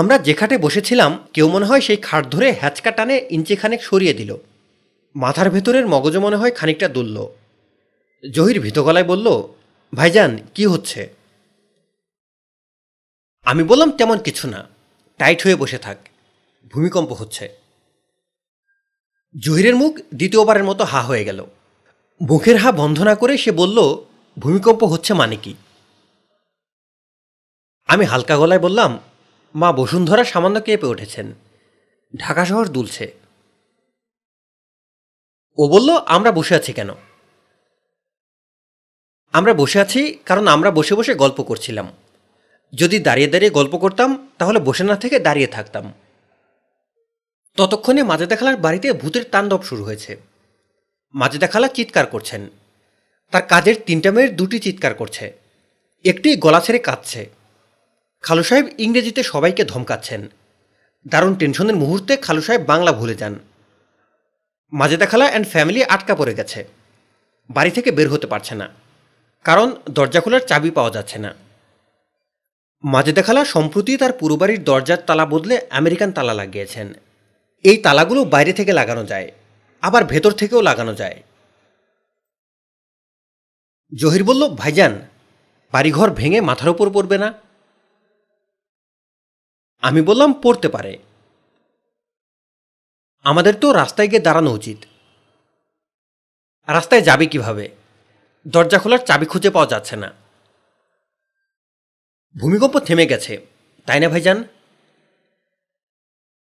আমরা যে খাটে বসেছিলাম কেউ মনে হয় সেই খাট ধরে হ্যাচকা টানে ইঞ্চি খানেক সরিয়ে দিল মাথার ভেতরের মগজ মনে হয় খানিকটা দুলল জহির ভিত গলায় বলল ভাইজান কি হচ্ছে আমি বললাম তেমন কিছু না টাইট হয়ে বসে থাক ভূমিকম্প হচ্ছে জহিরের মুখ দ্বিতীয়বারের মতো হা হয়ে গেল মুখের হা বন্ধ না করে সে বলল ভূমিকম্প হচ্ছে মানে কি আমি হালকা গলায় বললাম মা বসুন্ধরা সামান্য কেঁপে উঠেছেন ঢাকা শহর দুলছে ও বলল আমরা বসে আছি কেন আমরা বসে আছি কারণ আমরা বসে বসে গল্প করছিলাম যদি দাঁড়িয়ে দাঁড়িয়ে গল্প করতাম তাহলে বসে না থেকে দাঁড়িয়ে থাকতাম ততক্ষণে মাজেদা খালার বাড়িতে ভূতের তাণ্ডব শুরু হয়েছে মাজেদা খালা চিৎকার করছেন তার কাজের তিনটা মেয়ের দুটি চিৎকার করছে একটি গলা ছেড়ে কাঁদছে খালু সাহেব ইংরেজিতে সবাইকে ধমকাচ্ছেন দারুণ টেনশনের মুহূর্তে খালু সাহেব বাংলা ভুলে যান মাজেদা খালা অ্যান্ড ফ্যামিলি আটকা পড়ে গেছে বাড়ি থেকে বের হতে পারছে না কারণ দরজা খোলার চাবি পাওয়া যাচ্ছে না মাজেদা খালা সম্প্রতি তার পুরো বাড়ির দরজার তালা বদলে আমেরিকান তালা লাগিয়েছেন এই তালাগুলো বাইরে থেকে লাগানো যায় আবার ভেতর থেকেও লাগানো যায় জহির বলল ভাইজান বাড়িঘর ভেঙে মাথার ওপর পড়বে না
আমি বললাম পড়তে পারে
আমাদের তো রাস্তায় গিয়ে দাঁড়ানো উচিত রাস্তায় যাবে কিভাবে দরজা খোলার চাবি খুঁজে পাওয়া যাচ্ছে না ভূমিকম্প থেমে গেছে তাই না ভাইজান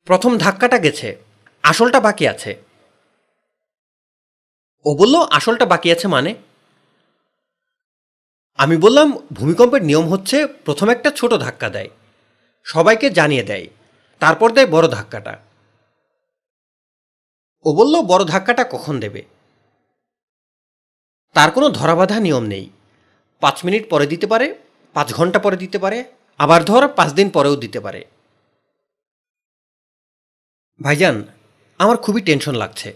প্রথম ধাক্কাটা গেছে আসলটা বাকি আছে ও বলল আসলটা বাকি আছে মানে আমি বললাম ভূমিকম্পের নিয়ম হচ্ছে প্রথম একটা ছোট ধাক্কা দেয় সবাইকে জানিয়ে দেয় তারপর দেয় বড় ধাক্কাটা ও বলল বড় ধাক্কাটা কখন দেবে তার কোনো ধরাবাধা নিয়ম নেই পাঁচ মিনিট পরে দিতে পারে পাঁচ ঘন্টা পরে দিতে পারে আবার ধর পাঁচ দিন পরেও দিতে পারে ভাইজান আমার খুবই টেনশন লাগছে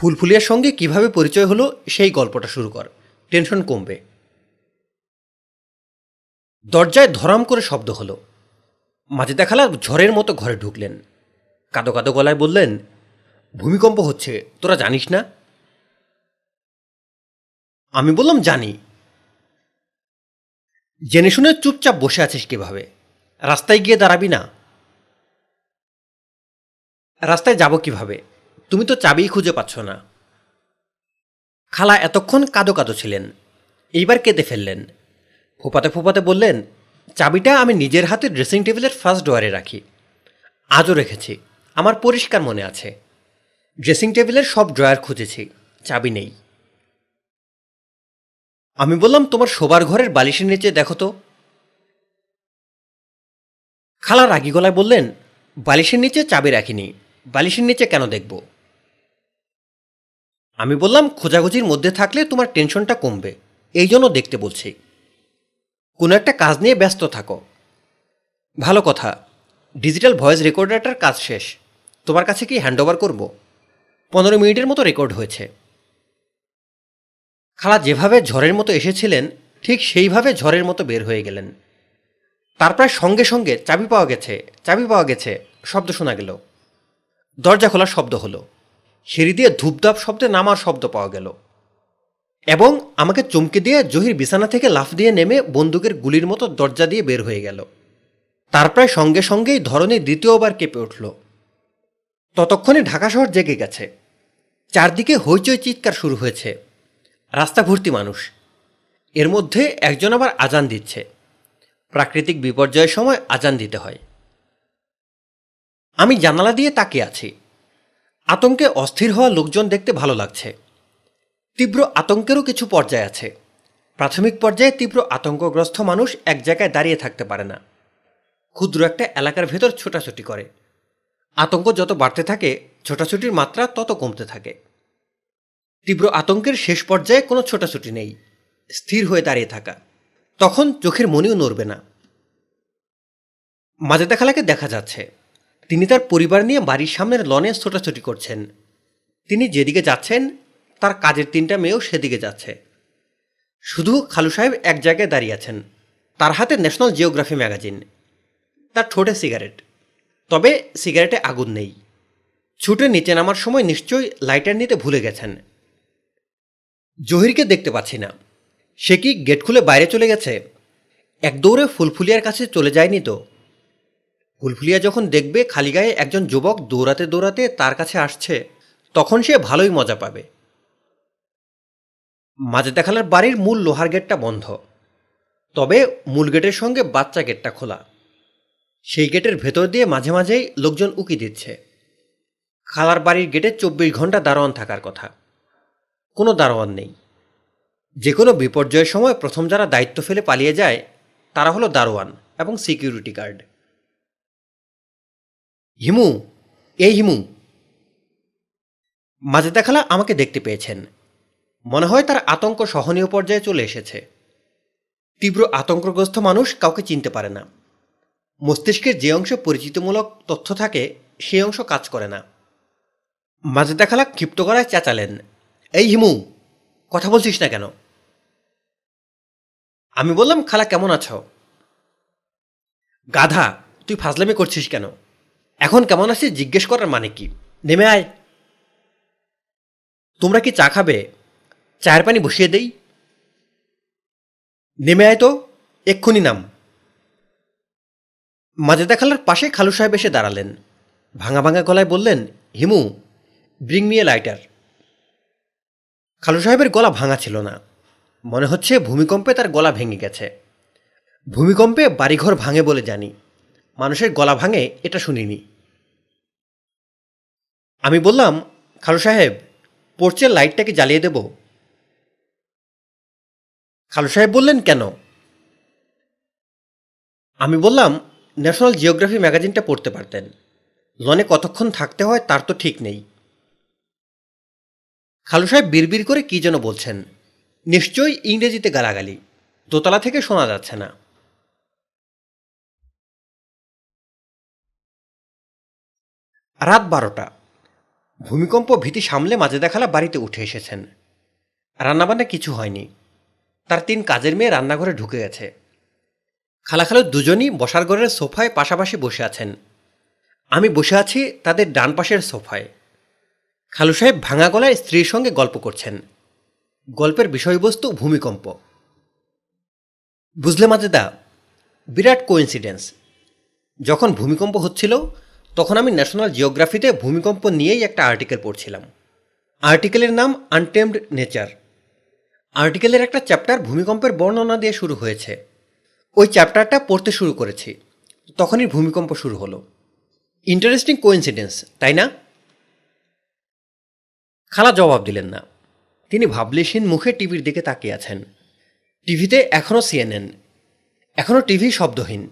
ফুলফুলিয়ার সঙ্গে কিভাবে পরিচয় হলো সেই গল্পটা শুরু কর টেনশন কমবে দরজায় ধরাম করে শব্দ হলো মাঝে দেখালা ঝড়ের মতো ঘরে ঢুকলেন কাদো কাদো গলায় বললেন ভূমিকম্প হচ্ছে তোরা জানিস না আমি বললাম জানি জেনে শুনে চুপচাপ বসে আছিস কিভাবে রাস্তায় গিয়ে দাঁড়াবি না রাস্তায় যাব কিভাবে তুমি তো চাবি খুঁজে পাচ্ছ না খালা এতক্ষণ কাদো কাদো ছিলেন এইবার কেঁদে ফেললেন ফুপাতে ফুপাতে বললেন চাবিটা আমি নিজের হাতে ড্রেসিং টেবিলের ফার্স্ট ডোয়ারে রাখি আজও রেখেছি আমার পরিষ্কার মনে আছে ড্রেসিং টেবিলের সব ড্রয়ার খুঁজেছি চাবি নেই আমি বললাম তোমার শোবার ঘরের বালিশের নিচে দেখো তো খালা রাগি গলায় বললেন বালিশের নিচে চাবি রাখিনি বালিশের নিচে কেন দেখবো আমি বললাম খোঁজাখুঁজির মধ্যে থাকলে তোমার টেনশনটা কমবে এই জন্য দেখতে বলছি কোনো একটা কাজ নিয়ে ব্যস্ত থাকো ভালো কথা ডিজিটাল ভয়েস রেকর্ডারটার কাজ শেষ তোমার কাছে কি হ্যান্ড ওভার করবো পনেরো মিনিটের মতো রেকর্ড হয়েছে খালা যেভাবে ঝড়ের মতো এসেছিলেন ঠিক সেইভাবে ঝড়ের মতো বের হয়ে গেলেন তার প্রায় সঙ্গে সঙ্গে চাবি পাওয়া গেছে চাবি পাওয়া গেছে শব্দ শোনা গেল দরজা খোলার শব্দ হলো সিঁড়ি দিয়ে ধূপধাপ শব্দে নামার শব্দ পাওয়া গেল এবং আমাকে চমকে দিয়ে জহির বিছানা থেকে লাফ দিয়ে নেমে বন্দুকের গুলির মতো দরজা দিয়ে বের হয়ে গেল তার প্রায় সঙ্গে সঙ্গেই ধরনী দ্বিতীয়বার কেঁপে উঠল ততক্ষণে ঢাকা শহর জেগে গেছে চারদিকে হইচই চিৎকার শুরু হয়েছে রাস্তা ভর্তি মানুষ এর মধ্যে একজন আবার আজান দিচ্ছে প্রাকৃতিক বিপর্যয়ের সময় আজান দিতে হয় আমি জানালা দিয়ে তাকিয়ে আছি আতঙ্কে অস্থির হওয়া লোকজন দেখতে ভালো লাগছে তীব্র আতঙ্কেরও কিছু পর্যায় আছে প্রাথমিক পর্যায়ে তীব্র আতঙ্কগ্রস্ত মানুষ এক জায়গায় দাঁড়িয়ে থাকতে পারে না ক্ষুদ্র একটা এলাকার ভেতর ছোটাছুটি করে আতঙ্ক যত বাড়তে থাকে ছোটাছুটির মাত্রা তত কমতে থাকে তীব্র আতঙ্কের শেষ পর্যায়ে কোনো ছোটাছুটি নেই স্থির হয়ে দাঁড়িয়ে থাকা তখন চোখের মনেও নড়বে না দেখা লাগে দেখা যাচ্ছে তিনি তার পরিবার নিয়ে বাড়ির সামনের লনে ছোটাছুটি করছেন তিনি যেদিকে যাচ্ছেন তার কাজের তিনটা মেয়েও সেদিকে যাচ্ছে শুধু খালু সাহেব এক জায়গায় দাঁড়িয়ে আছেন তার হাতে ন্যাশনাল জিওগ্রাফি ম্যাগাজিন তার ঠোঁটে সিগারেট তবে সিগারেটে আগুন নেই ছুটে নিচে নামার সময় নিশ্চয়ই লাইটার নিতে ভুলে গেছেন জহিরকে দেখতে পাচ্ছি না সে কি গেট খুলে বাইরে চলে গেছে এক দৌড়ে ফুলফুলিয়ার কাছে চলে যায়নি তো ভুলভুলিয়া যখন দেখবে খালি গায়ে একজন যুবক দৌড়াতে দৌড়াতে তার কাছে আসছে তখন সে ভালোই মজা পাবে মাঝে দেখালার বাড়ির মূল লোহার গেটটা বন্ধ তবে মূল গেটের সঙ্গে বাচ্চা গেটটা খোলা সেই গেটের ভেতর দিয়ে মাঝে মাঝেই লোকজন উকি দিচ্ছে খালার বাড়ির গেটে চব্বিশ ঘন্টা দারোয়ান থাকার কথা কোনো দারোয়ান নেই যে কোনো বিপর্যয়ের সময় প্রথম যারা দায়িত্ব ফেলে পালিয়ে যায় তারা হলো দারোয়ান এবং সিকিউরিটি গার্ড হিমু এই হিমু মাজেদা খালা আমাকে দেখতে পেয়েছেন মনে হয় তার আতঙ্ক সহনীয় পর্যায়ে চলে এসেছে তীব্র আতঙ্কগ্রস্ত মানুষ কাউকে চিনতে পারে না মস্তিষ্কের যে অংশ পরিচিতমূলক তথ্য থাকে সেই অংশ কাজ করে না মাজেদা খালা ক্ষিপ্ত করায় চেঁচালেন এই হিমু কথা বলছিস না কেন আমি বললাম খালা কেমন আছো গাধা তুই ফাজলামি করছিস কেন এখন কেমন আছে জিজ্ঞেস করার মানে কি নেমে আয় তোমরা কি চা খাবে চায়ের পানি বসিয়ে দেই নেমে আয় তো এক্ষুনি নাম মাজেদা খালার পাশে খালু সাহেব এসে দাঁড়ালেন ভাঙা ভাঙা গলায় বললেন Himu bring me a lighter খালু সাহেবের গলা ভাঙা ছিল না মনে হচ্ছে ভূমিকম্পে তার গলা ভেঙে গেছে ভূমিকম্পে বাড়িঘর ভাঙে বলে জানি মানুষের গলা ভাঙে এটা শুনিনি আমি বললাম খালু সাহেব পোর্চের লাইটটাকে জ্বালিয়ে দেব খালু সাহেব বললেন কেন আমি বললাম ন্যাশনাল জিওগ্রাফি ম্যাগাজিনটা পড়তে পারতেন লনে কতক্ষণ থাকতে হয় তার তো ঠিক নেই খালু সাহেব বিড়বিড় করে কী যেন বলছেন নিশ্চয়ই ইংরেজিতে গালাগালি দোতলা থেকে শোনা যাচ্ছে না রাত বারোটা ভূমিকম্প ভীতি সামলে মাজেদা খালা বাড়িতে উঠে এসেছেন রান্নাবান্না কিছু হয়নি তার তিন কাজের মেয়ে রান্নাঘরে ঢুকে গেছে খালাখালো দুজনই বসার ঘরের সোফায় পাশাপাশি বসে আছেন আমি বসে আছি তাদের ডান পাশের সোফায় খালু সাহেব ভাঙা গলায় স্ত্রীর সঙ্গে গল্প করছেন গল্পের বিষয়বস্তু ভূমিকম্প বুঝলে মাজেদা বিরাট কোইন্সিডেন্স যখন ভূমিকম্প হচ্ছিল তখন আমি ন্যাশনাল জিওগ্রাফিতে ভূমিকম্প নিয়েই একটা আর্টিকেল পড়ছিলাম আর্টিকেলের নাম আনটেমড নেচার আর্টিকেলের একটা চ্যাপ্টার ভূমিকম্পের বর্ণনা দিয়ে শুরু হয়েছে ওই চ্যাপ্টারটা পড়তে শুরু করেছি তখনই ভূমিকম্প শুরু হলো ইন্টারেস্টিং কোইন্সিডেন্স তাই না খালা জবাব দিলেন না তিনি ভাবলেশীন মুখে টিভির দিকে তাকিয়ে আছেন টিভিতে এখনও সিএনএন এখনও টিভি শব্দহীন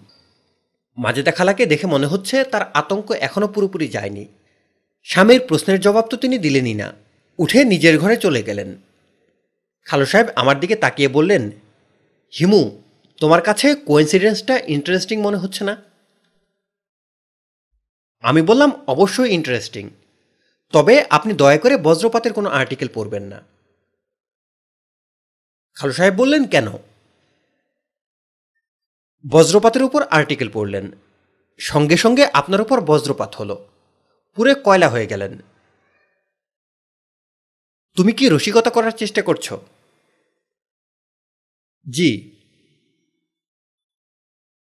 মাজেদা খালাকে দেখে মনে হচ্ছে তার আতঙ্ক এখনও পুরোপুরি যায়নি স্বামীর প্রশ্নের জবাব তো তিনি দিলেনই না উঠে নিজের ঘরে চলে গেলেন খালো সাহেব আমার দিকে তাকিয়ে বললেন হিমু তোমার কাছে কোয়েন্সিডেন্সটা ইন্টারেস্টিং মনে হচ্ছে না আমি বললাম অবশ্যই ইন্টারেস্টিং তবে আপনি দয়া করে বজ্রপাতের কোনো আর্টিকেল পড়বেন না খালু সাহেব বললেন কেন বজ্রপাতের উপর আর্টিকেল পড়লেন সঙ্গে সঙ্গে আপনার উপর বজ্রপাত হলো পুরে কয়লা হয়ে গেলেন তুমি কি রসিকতা করার চেষ্টা করছো জি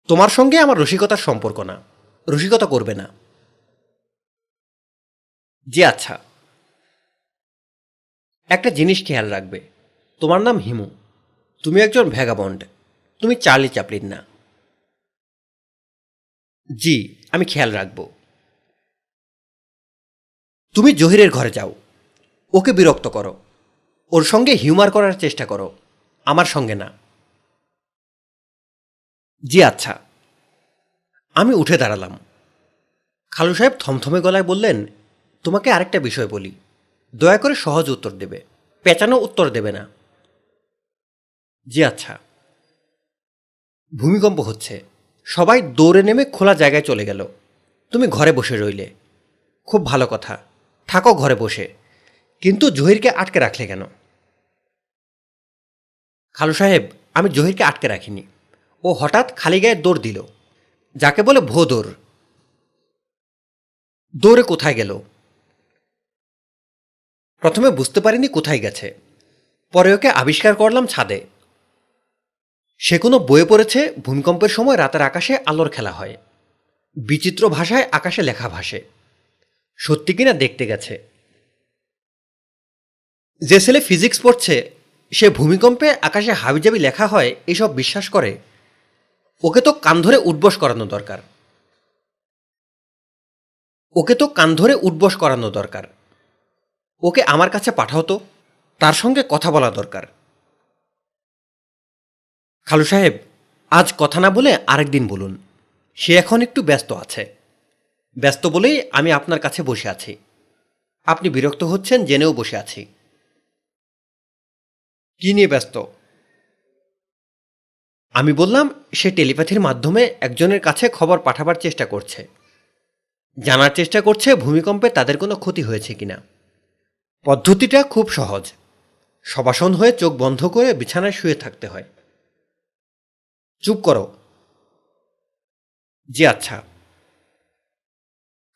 তোমার সঙ্গে আমার রসিকতার সম্পর্ক না রসিকতা করবে না জি আচ্ছা একটা জিনিস খেয়াল রাখবে তোমার নাম হিমু তুমি একজন ভ্যাগাবন্ড তুমি চার্লি চাপলির না জি আমি খেয়াল রাখব তুমি জহিরের ঘরে যাও ওকে বিরক্ত করো ওর সঙ্গে হিউমার করার চেষ্টা করো আমার সঙ্গে না জি আচ্ছা আমি উঠে দাঁড়ালাম খালু সাহেব থমথমে গলায় বললেন তোমাকে আরেকটা বিষয় বলি দয়া করে সহজ উত্তর দেবে পেঁচানো উত্তর দেবে না জি আচ্ছা ভূমিকম্প হচ্ছে সবাই দৌড়ে নেমে খোলা জায়গায় চলে গেল তুমি ঘরে বসে রইলে খুব ভালো কথা থাকো ঘরে বসে কিন্তু জহিরকে আটকে রাখলে কেন খালু সাহেব আমি জহিরকে আটকে রাখিনি ও হঠাৎ খালি গায়ে দৌড় দিল যাকে বলে ভো দৌড় দৌড়ে কোথায় গেল প্রথমে বুঝতে পারিনি কোথায় গেছে পরে ওকে আবিষ্কার করলাম ছাদে সে কোনো বয়ে পড়েছে ভূমিকম্পের সময় রাতের আকাশে আলোর খেলা হয় বিচিত্র ভাষায় আকাশে লেখা ভাসে সত্যি কিনা দেখতে গেছে যে ছেলে ফিজিক্স পড়ছে সে ভূমিকম্পে আকাশে হাবিজাবি লেখা হয় এসব বিশ্বাস করে ওকে তো কান ধরে উঠবস করানো দরকার ওকে তো কান ধরে উঠবস করানো দরকার ওকে আমার কাছে পাঠাও তো তার সঙ্গে কথা বলা দরকার খালু সাহেব আজ কথা না বলে দিন বলুন সে এখন একটু ব্যস্ত আছে ব্যস্ত বলেই আমি আপনার কাছে বসে আছি আপনি বিরক্ত হচ্ছেন জেনেও বসে আছি কি নিয়ে ব্যস্ত আমি বললাম সে টেলিপ্যাথির মাধ্যমে একজনের কাছে খবর পাঠাবার চেষ্টা করছে জানার চেষ্টা করছে ভূমিকম্পে তাদের কোনো ক্ষতি হয়েছে কিনা পদ্ধতিটা খুব সহজ সবাসন হয়ে চোখ বন্ধ করে বিছানায় শুয়ে থাকতে হয় চুপ করো জি আচ্ছা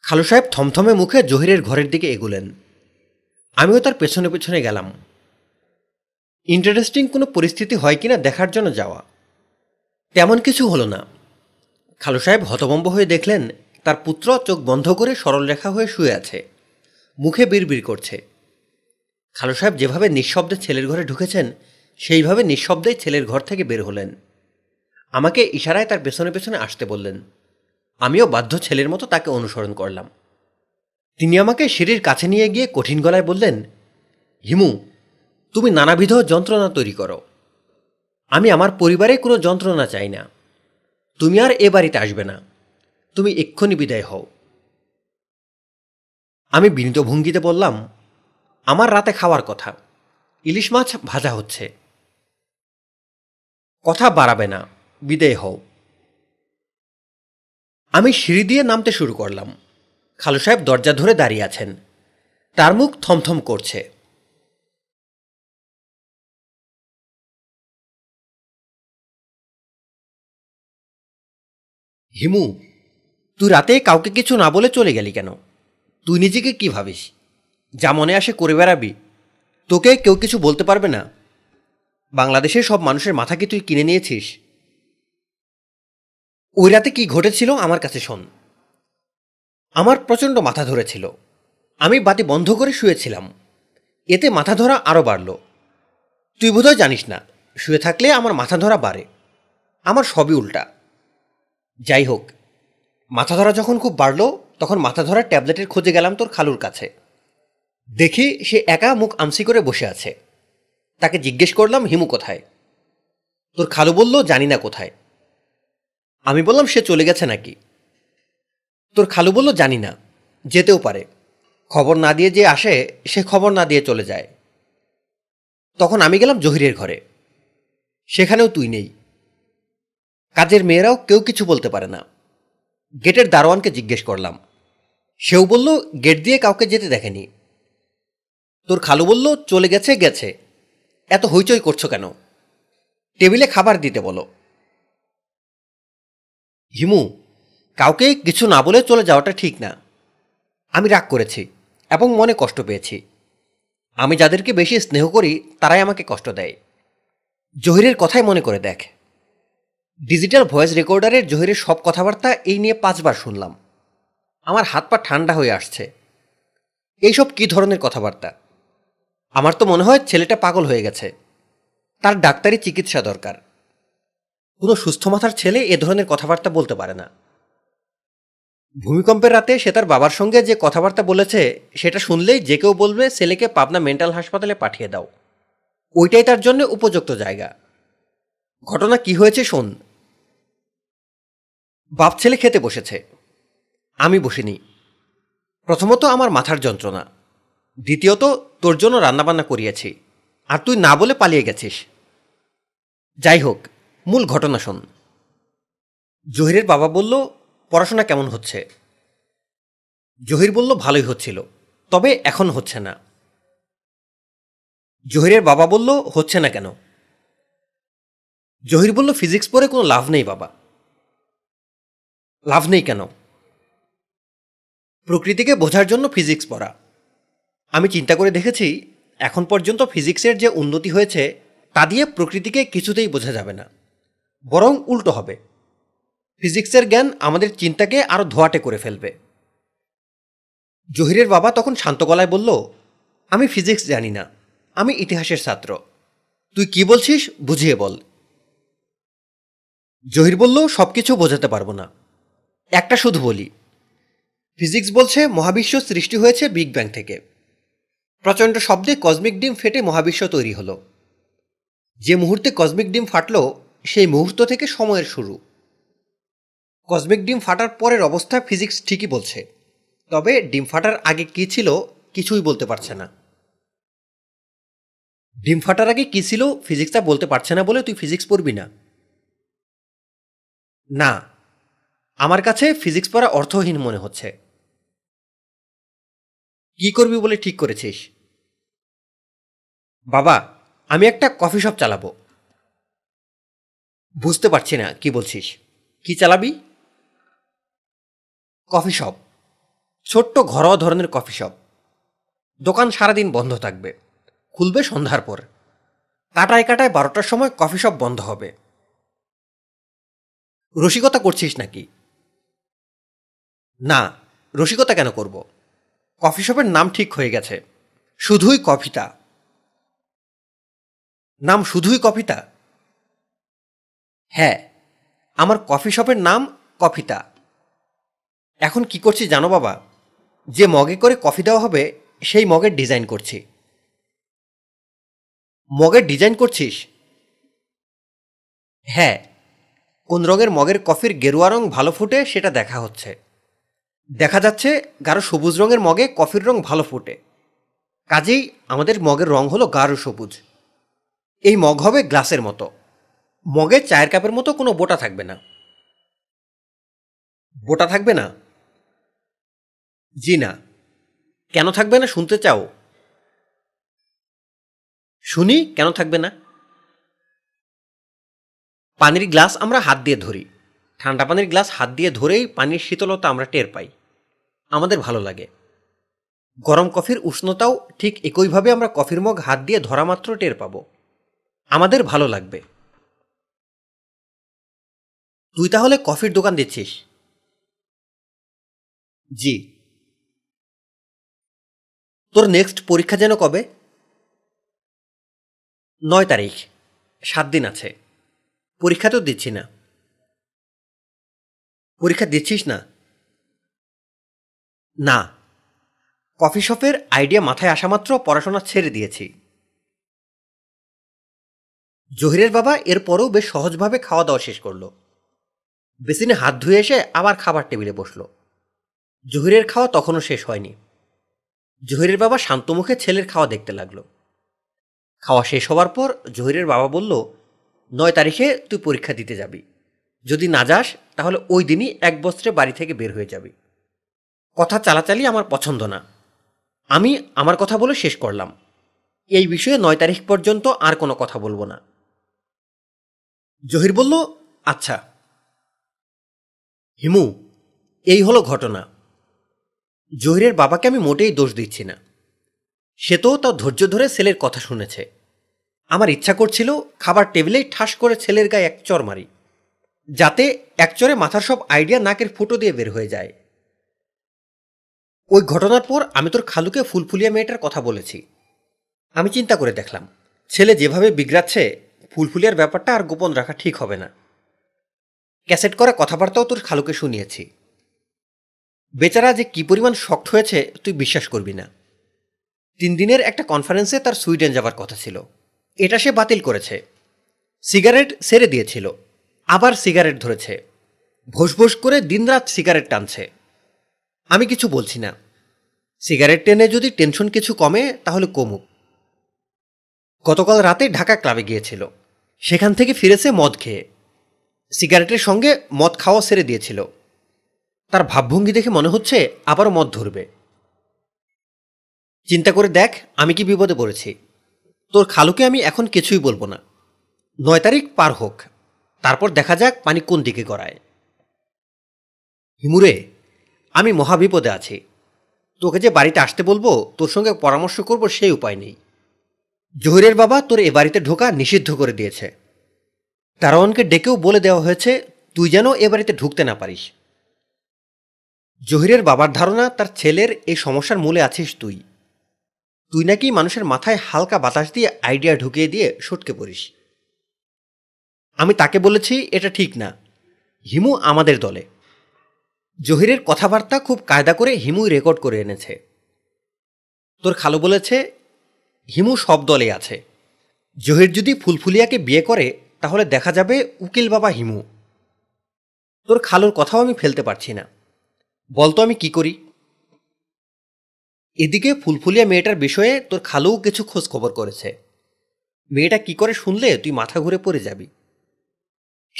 খালু সাহেব থমথমে মুখে জহিরের ঘরের দিকে এগুলেন আমিও তার পেছনে পেছনে গেলাম ইন্টারেস্টিং কোনো পরিস্থিতি হয় কিনা দেখার জন্য যাওয়া তেমন কিছু হলো না খালু সাহেব হতভম্ব হয়ে দেখলেন তার পুত্র চোখ বন্ধ করে সরলরেখা হয়ে শুয়ে আছে মুখে বিড়বিড় করছে খালু সাহেব যেভাবে নিঃশব্দে ছেলের ঘরে ঢুকেছেন সেইভাবে নিঃশব্দেই ছেলের ঘর থেকে বের হলেন আমাকে ইশারায় তার পেছনে পেছনে আসতে বললেন আমিও বাধ্য ছেলের মতো তাকে অনুসরণ করলাম তিনি আমাকে সিঁড়ির কাছে নিয়ে গিয়ে কঠিন গলায় বললেন হিমু তুমি নানাবিধ যন্ত্রণা তৈরি করো আমি আমার পরিবারে কোনো যন্ত্রণা চাই না তুমি আর এ বাড়িতে আসবে না তুমি এক্ষুনি বিদায় হও আমি বিনীত ভঙ্গিতে বললাম আমার রাতে খাওয়ার কথা ইলিশ মাছ ভাজা হচ্ছে কথা বাড়াবে না বিদেয় হও আমি সিঁড়ি দিয়ে নামতে শুরু করলাম খালু সাহেব দরজা ধরে দাঁড়িয়ে আছেন তার মুখ থমথম করছে হিমু তুই রাতে কাউকে কিছু না বলে চলে গেলি কেন তুই নিজেকে কি ভাবিস যা মনে আসে করে বেড়াবি তোকে কেউ কিছু বলতে পারবে না বাংলাদেশের সব মানুষের মাথা কি তুই কিনে নিয়েছিস ওই রাতে কী ঘটেছিল আমার কাছে শোন আমার প্রচণ্ড মাথা ধরেছিল আমি বাতি বন্ধ করে শুয়েছিলাম এতে মাথা ধরা আরও বাড়ল তুই বোধহয় জানিস না শুয়ে থাকলে আমার মাথা ধরা বাড়ে আমার সবই উল্টা যাই হোক মাথা ধরা যখন খুব বাড়ল তখন মাথা ধরা ট্যাবলেটের খোঁজে গেলাম তোর খালুর কাছে দেখি সে একা মুখ আমসি করে বসে আছে তাকে জিজ্ঞেস করলাম হিমু কোথায় তোর খালু বলল জানি না কোথায় আমি বললাম সে চলে গেছে নাকি তোর খালু বলল জানি না যেতেও পারে খবর না দিয়ে যে আসে সে খবর না দিয়ে চলে যায় তখন আমি গেলাম জহিরের ঘরে সেখানেও তুই নেই কাজের মেয়েরাও কেউ কিছু বলতে পারে না গেটের দারোয়ানকে জিজ্ঞেস করলাম সেও বলল গেট দিয়ে কাউকে যেতে দেখেনি তোর খালু বলল চলে গেছে গেছে এত হইচই করছো কেন টেবিলে খাবার দিতে বলো হিমু কাউকে কিছু না বলে চলে যাওয়াটা ঠিক না আমি রাগ করেছি এবং মনে কষ্ট পেয়েছি আমি যাদেরকে বেশি স্নেহ করি তারাই আমাকে কষ্ট দেয় জহিরের কথাই মনে করে দেখ ডিজিটাল ভয়েস রেকর্ডারের জহিরের সব কথাবার্তা এই নিয়ে পাঁচবার শুনলাম আমার হাত পা ঠান্ডা হয়ে আসছে এইসব কী ধরনের কথাবার্তা আমার তো মনে হয় ছেলেটা পাগল হয়ে গেছে তার ডাক্তারি চিকিৎসা দরকার কোনো সুস্থ মাথার ছেলে এ ধরনের কথাবার্তা বলতে পারে না ভূমিকম্পের রাতে সে তার বাবার সঙ্গে যে কথাবার্তা বলেছে সেটা শুনলেই যে কেউ বলবে ছেলেকে পাবনা মেন্টাল হাসপাতালে পাঠিয়ে দাও ওইটাই তার জন্য উপযুক্ত জায়গা ঘটনা কি হয়েছে শোন বাপ ছেলে খেতে বসেছে আমি বসিনি প্রথমত আমার মাথার যন্ত্রণা দ্বিতীয়ত তোর জন্য রান্নাবান্না করিয়েছি আর তুই না বলে পালিয়ে গেছিস যাই হোক মূল ঘটনা শোন জহিরের বাবা বলল পড়াশোনা কেমন হচ্ছে জহির বলল ভালোই হচ্ছিল তবে এখন হচ্ছে না জহিরের বাবা বলল হচ্ছে না কেন জহির বলল ফিজিক্স পড়ে কোনো লাভ নেই বাবা লাভ নেই কেন প্রকৃতিকে বোঝার জন্য ফিজিক্স পড়া আমি চিন্তা করে দেখেছি এখন পর্যন্ত ফিজিক্সের যে উন্নতি হয়েছে তা দিয়ে প্রকৃতিকে কিছুতেই বোঝা যাবে না বরং উল্টো হবে ফিজিক্সের জ্ঞান আমাদের চিন্তাকে আরও ধোয়াটে করে ফেলবে জহিরের বাবা তখন শান্ত গলায় বলল আমি ফিজিক্স জানি না আমি ইতিহাসের ছাত্র তুই কি বলছিস বুঝিয়ে বল জহির বলল সব কিছু বোঝাতে পারবো না একটা শুধু বলি ফিজিক্স বলছে মহাবিশ্ব সৃষ্টি হয়েছে বিগ ব্যাং থেকে প্রচণ্ড শব্দে কসমিক ডিম ফেটে মহাবিশ্ব তৈরি হলো যে মুহূর্তে কসমিক ডিম ফাটল সেই মুহূর্ত থেকে সময়ের শুরু কসমিক ডিম ফাটার পরের অবস্থা ফিজিক্স ঠিকই বলছে তবে ডিম ফাটার আগে কী ছিল কিছুই বলতে পারছে না ডিম ফাটার আগে কী ছিল ফিজিক্স তা বলতে পারছে না বলে তুই ফিজিক্স পড়বি না না আমার কাছে ফিজিক্স পড়া অর্থহীন মনে হচ্ছে
কি করবি বলে ঠিক করেছিস
বাবা আমি একটা কফি শপ চালাবো বুঝতে পারছি না কি বলছিস কি চালাবি কফি শপ ছোট্ট ঘরোয়া ধরনের কফি শপ দোকান সারাদিন বন্ধ থাকবে খুলবে সন্ধ্যার পর কাটায় কাটায় বারোটার সময় কফি শপ বন্ধ হবে রসিকতা করছিস নাকি না রসিকতা কেন করব কফি শপের নাম ঠিক হয়ে গেছে শুধুই কফিতা নাম শুধুই কফিতা হ্যাঁ আমার কফি শপের নাম কফিতা এখন কি করছি জানো বাবা যে মগে করে কফি দেওয়া হবে সেই মগের ডিজাইন করছি মগের ডিজাইন করছিস হ্যাঁ কোন রঙের মগের কফির গেরুয়া রং ভালো ফুটে সেটা দেখা হচ্ছে দেখা যাচ্ছে গাঢ় সবুজ রঙের মগে কফির রং ভালো ফুটে কাজেই আমাদের মগের রং হলো গাঢ় সবুজ এই মগ হবে গ্লাসের মতো মগে চায়ের কাপের মতো কোনো বোটা থাকবে না বোটা থাকবে না
জি না কেন থাকবে না শুনতে চাও
শুনি কেন থাকবে না পানির গ্লাস আমরা হাত দিয়ে ধরি ঠান্ডা পানির গ্লাস হাত দিয়ে ধরেই পানির শীতলতা আমরা টের পাই আমাদের ভালো লাগে গরম কফির উষ্ণতাও ঠিক একইভাবে আমরা কফির মগ হাত দিয়ে ধরা মাত্র টের পাব আমাদের ভালো লাগবে
তুই তাহলে কফির দোকান দিচ্ছিস জি তোর নেক্সট পরীক্ষা যেন কবে নয় তারিখ সাত দিন আছে পরীক্ষা তো দিচ্ছি না পরীক্ষা দিচ্ছিস না
না কফি শপের আইডিয়া মাথায় আসা মাত্র পড়াশোনা ছেড়ে দিয়েছি জহিরের বাবা এরপরও বেশ সহজভাবে খাওয়া দাওয়া শেষ করলো বেসিনে হাত ধুয়ে এসে আবার খাবার টেবিলে বসল জহিরের খাওয়া তখনও শেষ হয়নি জহিরের বাবা শান্ত মুখে ছেলের খাওয়া দেখতে লাগলো খাওয়া শেষ হওয়ার পর জহিরের বাবা বলল নয় তারিখে তুই পরীক্ষা দিতে যাবি যদি না যাস তাহলে ওই দিনই এক বছরে বাড়ি থেকে বের হয়ে যাবি কথা চালাচালি আমার পছন্দ না আমি আমার কথা বলে শেষ করলাম এই বিষয়ে নয় তারিখ পর্যন্ত আর কোনো কথা বলবো না জহির বলল আচ্ছা হিমু এই হলো ঘটনা জহিরের বাবাকে আমি মোটেই দোষ দিচ্ছি না সে তো তার ধৈর্য ধরে ছেলের কথা শুনেছে আমার ইচ্ছা করছিল খাবার টেবিলেই ঠাস করে ছেলের গায়ে এক চর মারি যাতে এক চরে মাথার সব আইডিয়া নাকের ফুটো দিয়ে বের হয়ে যায় ওই ঘটনার পর আমি তোর খালুকে ফুলফুলিয়া মেয়েটার কথা বলেছি আমি চিন্তা করে দেখলাম ছেলে যেভাবে বিগড়াচ্ছে ফুলফুলিয়ার ব্যাপারটা আর গোপন রাখা ঠিক হবে না ক্যাসেট করা কথাবার্তাও তোর খালুকে শুনিয়েছি বেচারা যে কি পরিমাণ শক্ত হয়েছে তুই বিশ্বাস করবি না তিন দিনের একটা কনফারেন্সে তার সুইডেন যাওয়ার কথা ছিল এটা সে বাতিল করেছে সিগারেট সেরে দিয়েছিল আবার সিগারেট ধরেছে ভোস ভোস করে দিনরাত সিগারেট টানছে আমি কিছু বলছি না সিগারেট টেনে যদি টেনশন কিছু কমে তাহলে কমুক গতকাল রাতে ঢাকা ক্লাবে গিয়েছিল সেখান থেকে ফিরেছে মদ খেয়ে সিগারেটের সঙ্গে মদ খাওয়া সেরে দিয়েছিল তার ভাবভঙ্গি দেখে মনে হচ্ছে আবারও মদ ধরবে চিন্তা করে দেখ আমি কি বিপদে পড়েছি তোর খালুকে আমি এখন কিছুই বলবো না নয় তারিখ পার হোক তারপর দেখা যাক পানি কোন দিকে গড়ায় হিমুরে আমি মহাবিপদে আছি তোকে যে বাড়িতে আসতে বলবো তোর সঙ্গে পরামর্শ করব সেই উপায় নেই জহিরের বাবা তোর এ বাড়িতে ঢোকা নিষিদ্ধ করে দিয়েছে তারওয়ানকে ডেকেও বলে দেওয়া হয়েছে তুই যেন এ বাড়িতে ঢুকতে না পারিস জহিরের বাবার ধারণা তার ছেলের এই সমস্যার মূলে আছিস তুই তুই নাকি মানুষের মাথায় হালকা বাতাস দিয়ে আইডিয়া ঢুকিয়ে দিয়ে সটকে পড়িস আমি তাকে বলেছি এটা ঠিক না হিমু আমাদের দলে জহিরের কথাবার্তা খুব কায়দা করে হিমু রেকর্ড করে এনেছে তোর খালু বলেছে হিমু সব দলে আছে জহির যদি ফুলফুলিয়াকে বিয়ে করে তাহলে দেখা যাবে উকিল বাবা হিমু তোর খালুর কথাও আমি ফেলতে পারছি না বলতো আমি কি করি এদিকে ফুলফুলিয়া মেয়েটার বিষয়ে তোর খালুও কিছু খোঁজ খবর করেছে মেয়েটা কি করে শুনলে তুই মাথা ঘুরে পড়ে যাবি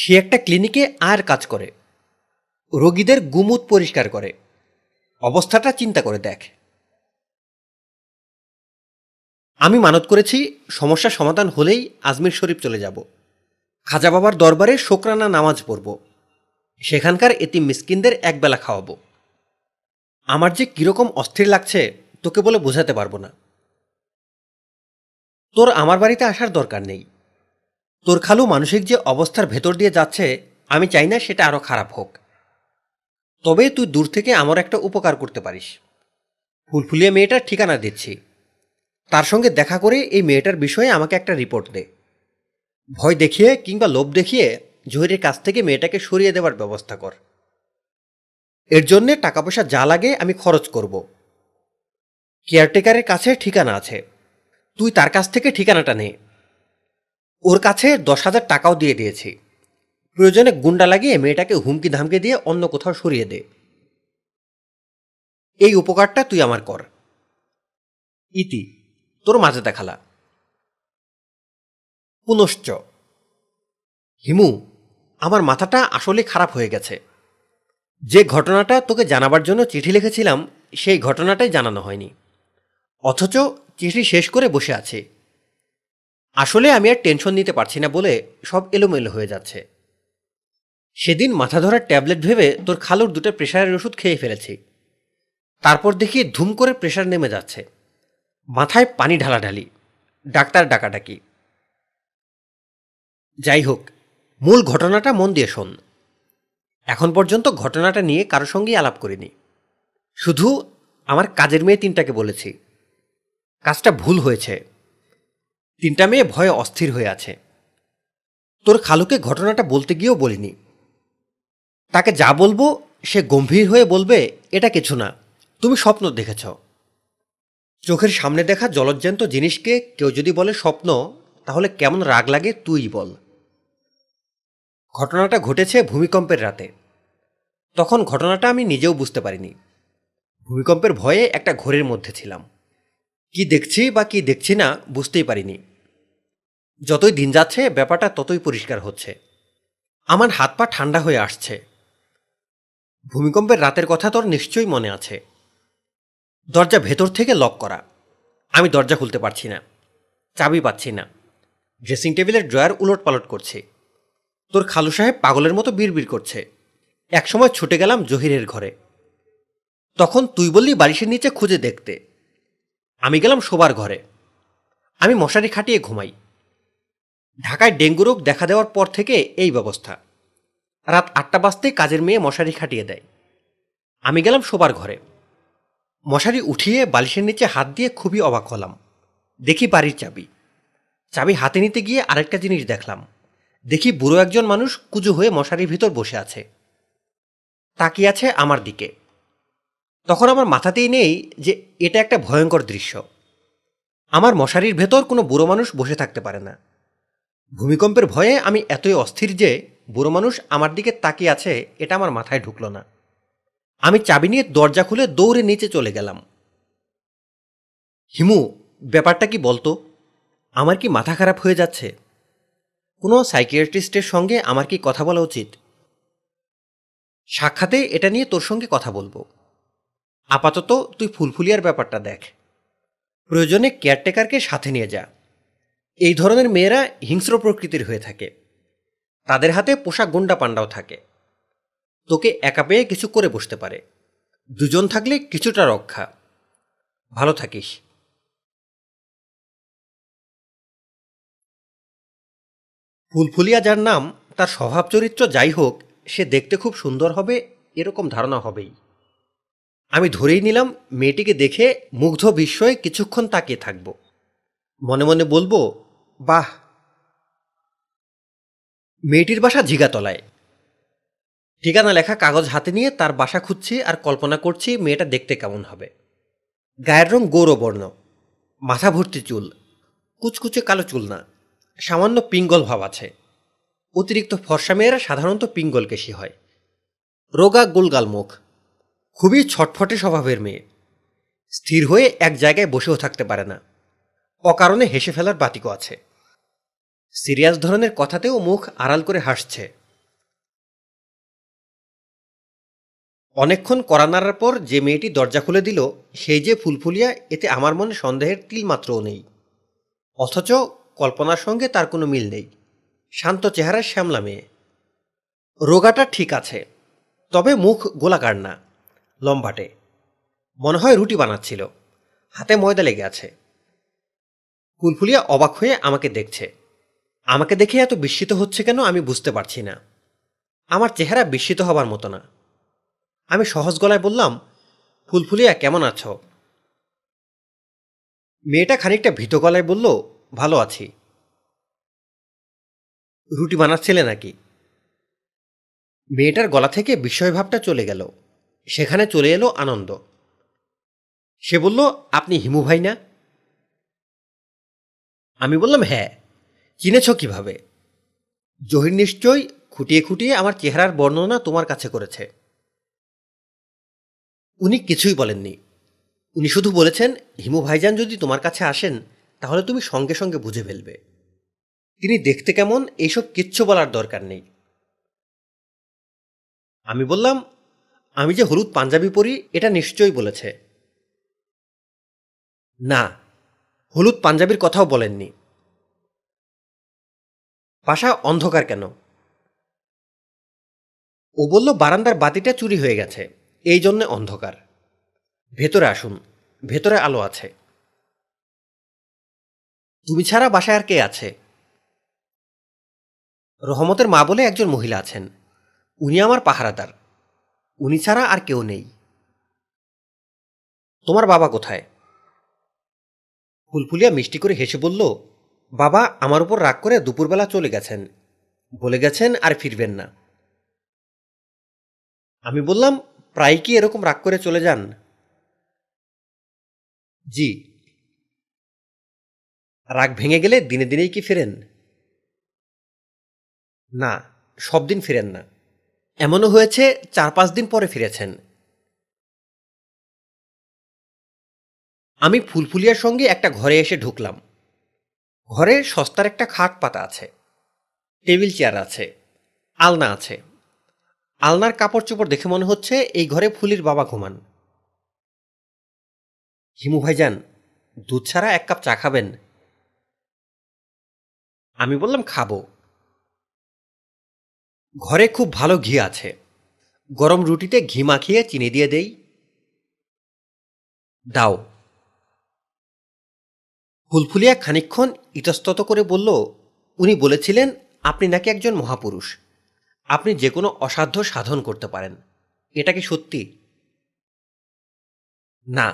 সে একটা ক্লিনিকে আর কাজ করে রোগীদের গুমুত পরিষ্কার করে অবস্থাটা চিন্তা করে দেখ আমি মানত করেছি সমস্যা সমাধান হলেই আজমির শরীফ চলে যাব খাজা বাবার দরবারে শোকরানা নামাজ পড়ব সেখানকার এটি মিসকিনদের একবেলা খাওয়াবো আমার যে কীরকম অস্থির লাগছে তোকে বলে বোঝাতে পারবো না তোর আমার বাড়িতে আসার দরকার নেই তোর খালু মানসিক যে অবস্থার ভেতর দিয়ে যাচ্ছে আমি চাই না সেটা আরও খারাপ হোক তবে তুই দূর থেকে আমার একটা উপকার করতে পারিস ফুলফুলিয়া মেয়েটার ঠিকানা দিচ্ছি তার সঙ্গে দেখা করে এই মেয়েটার বিষয়ে আমাকে একটা রিপোর্ট দে ভয় দেখিয়ে কিংবা লোভ দেখিয়ে জহিরের কাছ থেকে মেয়েটাকে সরিয়ে দেওয়ার ব্যবস্থা কর এর জন্যে টাকা পয়সা যা লাগে আমি খরচ করব কেয়ারটেকারের কাছে ঠিকানা আছে তুই তার কাছ থেকে ঠিকানাটা নে ওর কাছে দশ হাজার টাকাও দিয়ে দিয়েছি প্রয়োজনে গুন্ডা লাগিয়ে মেয়েটাকে হুমকি ধামকে দিয়ে অন্য কোথাও সরিয়ে দে এই উপকারটা তুই আমার কর ইতি তোর মাঝে দেখালা পুনশ্চ হিমু আমার মাথাটা আসলে খারাপ হয়ে গেছে যে ঘটনাটা তোকে জানাবার জন্য চিঠি লিখেছিলাম সেই ঘটনাটাই জানানো হয়নি অথচ চিঠি শেষ করে বসে আছে আসলে আমি আর টেনশন নিতে পারছি না বলে সব এলোমেলো হয়ে যাচ্ছে সেদিন মাথা ধরার ট্যাবলেট ভেবে তোর খালুর দুটো প্রেশারের ওষুধ খেয়ে ফেলেছি তারপর দেখি ধুম করে প্রেশার নেমে যাচ্ছে মাথায় পানি ঢালাঢালি ডাক্তার ডাকাডাকি যাই হোক মূল ঘটনাটা মন দিয়ে শোন এখন পর্যন্ত ঘটনাটা নিয়ে কারো সঙ্গেই আলাপ করিনি শুধু আমার কাজের মেয়ে তিনটাকে বলেছি কাজটা ভুল হয়েছে তিনটা মেয়ে ভয়ে অস্থির হয়ে আছে তোর খালুকে ঘটনাটা বলতে গিয়েও বলিনি তাকে যা বলবো সে গম্ভীর হয়ে বলবে এটা কিছু না তুমি স্বপ্ন দেখেছ চোখের সামনে দেখা জলজ্যান্ত জিনিসকে কেউ যদি বলে স্বপ্ন তাহলে কেমন রাগ লাগে তুই বল ঘটনাটা ঘটেছে ভূমিকম্পের রাতে তখন ঘটনাটা আমি নিজেও বুঝতে পারিনি ভূমিকম্পের ভয়ে একটা ঘোরের মধ্যে ছিলাম কি দেখছি বা কি দেখছি না বুঝতেই পারিনি যতই দিন যাচ্ছে ব্যাপারটা ততই পরিষ্কার হচ্ছে আমার হাত পা ঠান্ডা হয়ে আসছে ভূমিকম্পের রাতের কথা তোর নিশ্চয়ই মনে আছে দরজা ভেতর থেকে লক করা আমি দরজা খুলতে পারছি না চাবি পাচ্ছি না ড্রেসিং টেবিলের ড্রয়ার উলট পালট করছে তোর খালু সাহেব পাগলের মতো বিড় করছে একসময় ছুটে গেলাম জহিরের ঘরে তখন তুই বললি বালিশের নিচে খুঁজে দেখতে আমি গেলাম শোবার ঘরে আমি মশারি খাটিয়ে ঘুমাই ঢাকায় ডেঙ্গু রোগ দেখা দেওয়ার পর থেকে এই ব্যবস্থা রাত আটটা বাজতেই কাজের মেয়ে মশারি খাটিয়ে দেয় আমি গেলাম শোবার ঘরে মশারি উঠিয়ে বালিশের নিচে হাত দিয়ে খুবই অবাক হলাম দেখি বাড়ির চাবি চাবি হাতে নিতে গিয়ে আরেকটা জিনিস দেখলাম দেখি বুড়ো একজন মানুষ কুজু হয়ে মশারির ভিতর বসে আছে তাকিয়ে আছে আমার দিকে তখন আমার মাথাতেই নেই যে এটা একটা ভয়ঙ্কর দৃশ্য আমার মশারির ভেতর কোনো বুড়ো মানুষ বসে থাকতে পারে না ভূমিকম্পের ভয়ে আমি এতই অস্থির যে বুড়ো মানুষ আমার দিকে তাকিয়ে আছে এটা আমার মাথায় ঢুকল না আমি চাবি নিয়ে দরজা খুলে দৌড়ে নিচে চলে গেলাম হিমু ব্যাপারটা কি বলতো আমার কি মাথা খারাপ হয়ে যাচ্ছে কোনো সাইকিয়াট্রিস্টের সঙ্গে আমার কি কথা বলা উচিত সাক্ষাতে এটা নিয়ে তোর সঙ্গে কথা বলবো আপাতত তুই ফুলফুলিয়ার ব্যাপারটা দেখ প্রয়োজনে কেয়ারটেকারকে সাথে নিয়ে যা এই ধরনের মেয়েরা হিংস্র প্রকৃতির হয়ে থাকে তাদের হাতে পোশাক গুন্ডা পাণ্ডাও থাকে তোকে একা পেয়ে কিছু করে বসতে পারে দুজন থাকলে কিছুটা
রক্ষা ভালো থাকিস
ফুলফুলিয়া যার নাম তার স্বভাব চরিত্র যাই হোক সে দেখতে খুব সুন্দর হবে এরকম ধারণা হবেই আমি ধরেই নিলাম মেয়েটিকে দেখে মুগ্ধ বিস্ময়ে কিছুক্ষণ তাকিয়ে থাকব মনে মনে বলবো বাহ মেয়েটির বাসা ঝিগাতলায় ঠিকানা লেখা কাগজ হাতে নিয়ে তার বাসা খুঁজছি আর কল্পনা করছি মেয়েটা দেখতে কেমন হবে গায়ের রং গৌরবর্ণ মাথা ভর্তি চুল কুচকুচে কালো চুল না সামান্য পিঙ্গল ভাব আছে অতিরিক্ত ফর্সা মেয়েরা সাধারণত কেশি হয় রোগা গোলগাল মুখ খুবই ছটফটে স্বভাবের মেয়ে স্থির হয়ে এক জায়গায় বসেও থাকতে পারে না অকারণে হেসে ফেলার বাতিকও আছে সিরিয়াস ধরনের কথাতেও মুখ আড়াল করে হাসছে অনেকক্ষণ করা নাড়ার পর যে মেয়েটি দরজা খুলে দিল সেই যে ফুলফুলিয়া এতে আমার মনে সন্দেহের তিলমাত্রও নেই অথচ কল্পনার সঙ্গে তার কোনো মিল নেই শান্ত চেহারার শ্যামলা মেয়ে রোগাটা ঠিক আছে তবে মুখ গোলাকার না লম্বাটে মনে হয় রুটি বানাচ্ছিল হাতে ময়দা লেগে আছে কুলফুলিয়া অবাক হয়ে আমাকে দেখছে আমাকে দেখে এত বিস্মিত হচ্ছে কেন আমি বুঝতে পারছি না আমার চেহারা বিস্মিত হবার মতো না আমি সহজ গলায় বললাম ফুলফুলিয়া কেমন আছো মেয়েটা খানিকটা ভীত গলায় বলল ভালো আছি রুটি বানাচ্ছিলে নাকি মেয়েটার গলা থেকে বিস্ময়ভাবটা চলে গেল সেখানে চলে এলো আনন্দ সে বলল আপনি হিমু ভাই না আমি বললাম হ্যাঁ চিনেছ কিভাবে জহির নিশ্চয়ই খুঁটিয়ে খুঁটিয়ে আমার চেহারার বর্ণনা তোমার কাছে করেছে উনি কিছুই বলেননি উনি শুধু বলেছেন হিমু ভাইজান যদি তোমার কাছে আসেন তাহলে তুমি সঙ্গে সঙ্গে বুঝে ফেলবে তিনি দেখতে কেমন এইসব কিচ্ছু বলার দরকার নেই আমি বললাম আমি যে হলুদ পাঞ্জাবি পরি এটা নিশ্চয়ই বলেছে না হলুদ পাঞ্জাবির কথাও বলেননি
বাসা অন্ধকার কেন
ও বলল বারান্দার বাতিটা চুরি হয়ে গেছে এই জন্যে অন্ধকার ভেতরে আসুন ভেতরে আলো আছে তুমি ছাড়া বাসায় আর কে আছে রহমতের মা বলে একজন মহিলা আছেন উনি আমার পাহারাদার উনি ছাড়া আর কেউ নেই তোমার বাবা কোথায় ফুলফুলিয়া মিষ্টি করে হেসে বলল বাবা আমার উপর রাগ করে দুপুরবেলা চলে গেছেন বলে গেছেন আর ফিরবেন না আমি বললাম প্রায় কি এরকম রাগ করে চলে যান
জি রাগ ভেঙে গেলে দিনে দিনেই কি ফেরেন না সব দিন ফেরেন না এমনও হয়েছে চার পাঁচ দিন পরে ফিরেছেন
আমি ফুলফুলিয়ার সঙ্গে একটা ঘরে এসে ঢুকলাম ঘরে সস্তার একটা খাট পাতা আছে টেবিল চেয়ার আছে আলনা আছে আলনার কাপড় চোপড় দেখে মনে হচ্ছে এই ঘরে ফুলির বাবা ঘুমান হিমু ভাইজান দুধ ছাড়া এক কাপ চা খাবেন
আমি বললাম খাবো ঘরে খুব ভালো ঘি
আছে গরম রুটিতে ঘি মাখিয়ে চিনি দিয়ে দেই দাও ফুলফুলিয়া খানিক্ষণ ইতস্তত করে বলল উনি বলেছিলেন আপনি নাকি একজন মহাপুরুষ আপনি যে কোনো অসাধ্য সাধন করতে পারেন এটা কি সত্যি না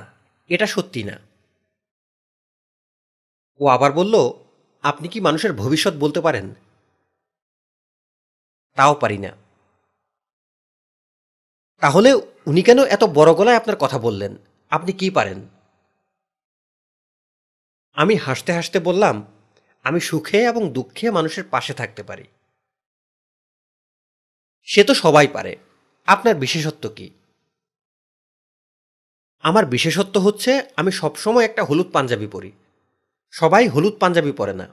এটা সত্যি না ও আবার বলল
আপনি কি মানুষের ভবিষ্যৎ বলতে পারেন তাও পারি না তাহলে উনি কেন এত বড় গলায় আপনার কথা বললেন আপনি
কি পারেন আমি হাসতে হাসতে বললাম আমি সুখে এবং দুঃখে মানুষের পাশে থাকতে পারি সে তো
সবাই পারে আপনার বিশেষত্ব কি আমার বিশেষত্ব হচ্ছে আমি সবসময় একটা হলুদ পাঞ্জাবি পরি সবাই হলুদ পাঞ্জাবি পরে না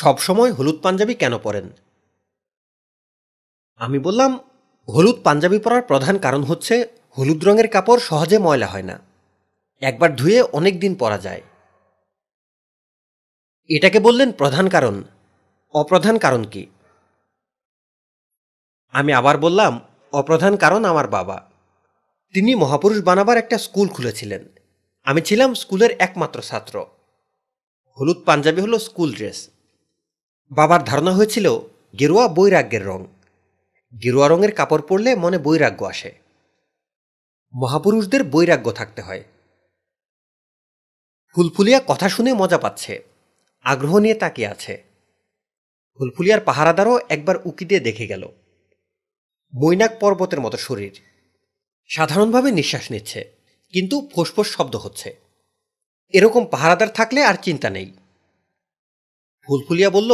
সবসময় হলুদ পাঞ্জাবি কেন পরেন আমি বললাম হলুদ পাঞ্জাবি পরার প্রধান কারণ হচ্ছে হলুদ রঙের কাপড় সহজে ময়লা হয় না একবার ধুয়ে অনেক দিন পরা যায় এটাকে বললেন প্রধান কারণ অপ্রধান কারণ কি আমি আবার বললাম অপ্রধান কারণ আমার বাবা তিনি মহাপুরুষ বানাবার একটা স্কুল খুলেছিলেন আমি ছিলাম স্কুলের একমাত্র ছাত্র হলুদ পাঞ্জাবি হলো স্কুল ড্রেস বাবার ধারণা হয়েছিল গেরুয়া বৈরাগ্যের রং গেরুয়া রঙের কাপড় পরলে মনে বৈরাগ্য আসে মহাপুরুষদের বৈরাগ্য থাকতে হয় ফুলফুলিয়া কথা শুনে মজা পাচ্ছে আগ্রহ নিয়ে তাকিয়ে আছে ফুলফুলিয়ার পাহারাদারও একবার উকি দিয়ে দেখে গেল মৈনাক পর্বতের মতো শরীর সাধারণভাবে নিঃশ্বাস নিচ্ছে কিন্তু ফোসফোস শব্দ হচ্ছে এরকম পাহারাদার থাকলে আর চিন্তা নেই ফুলফুলিয়া বলল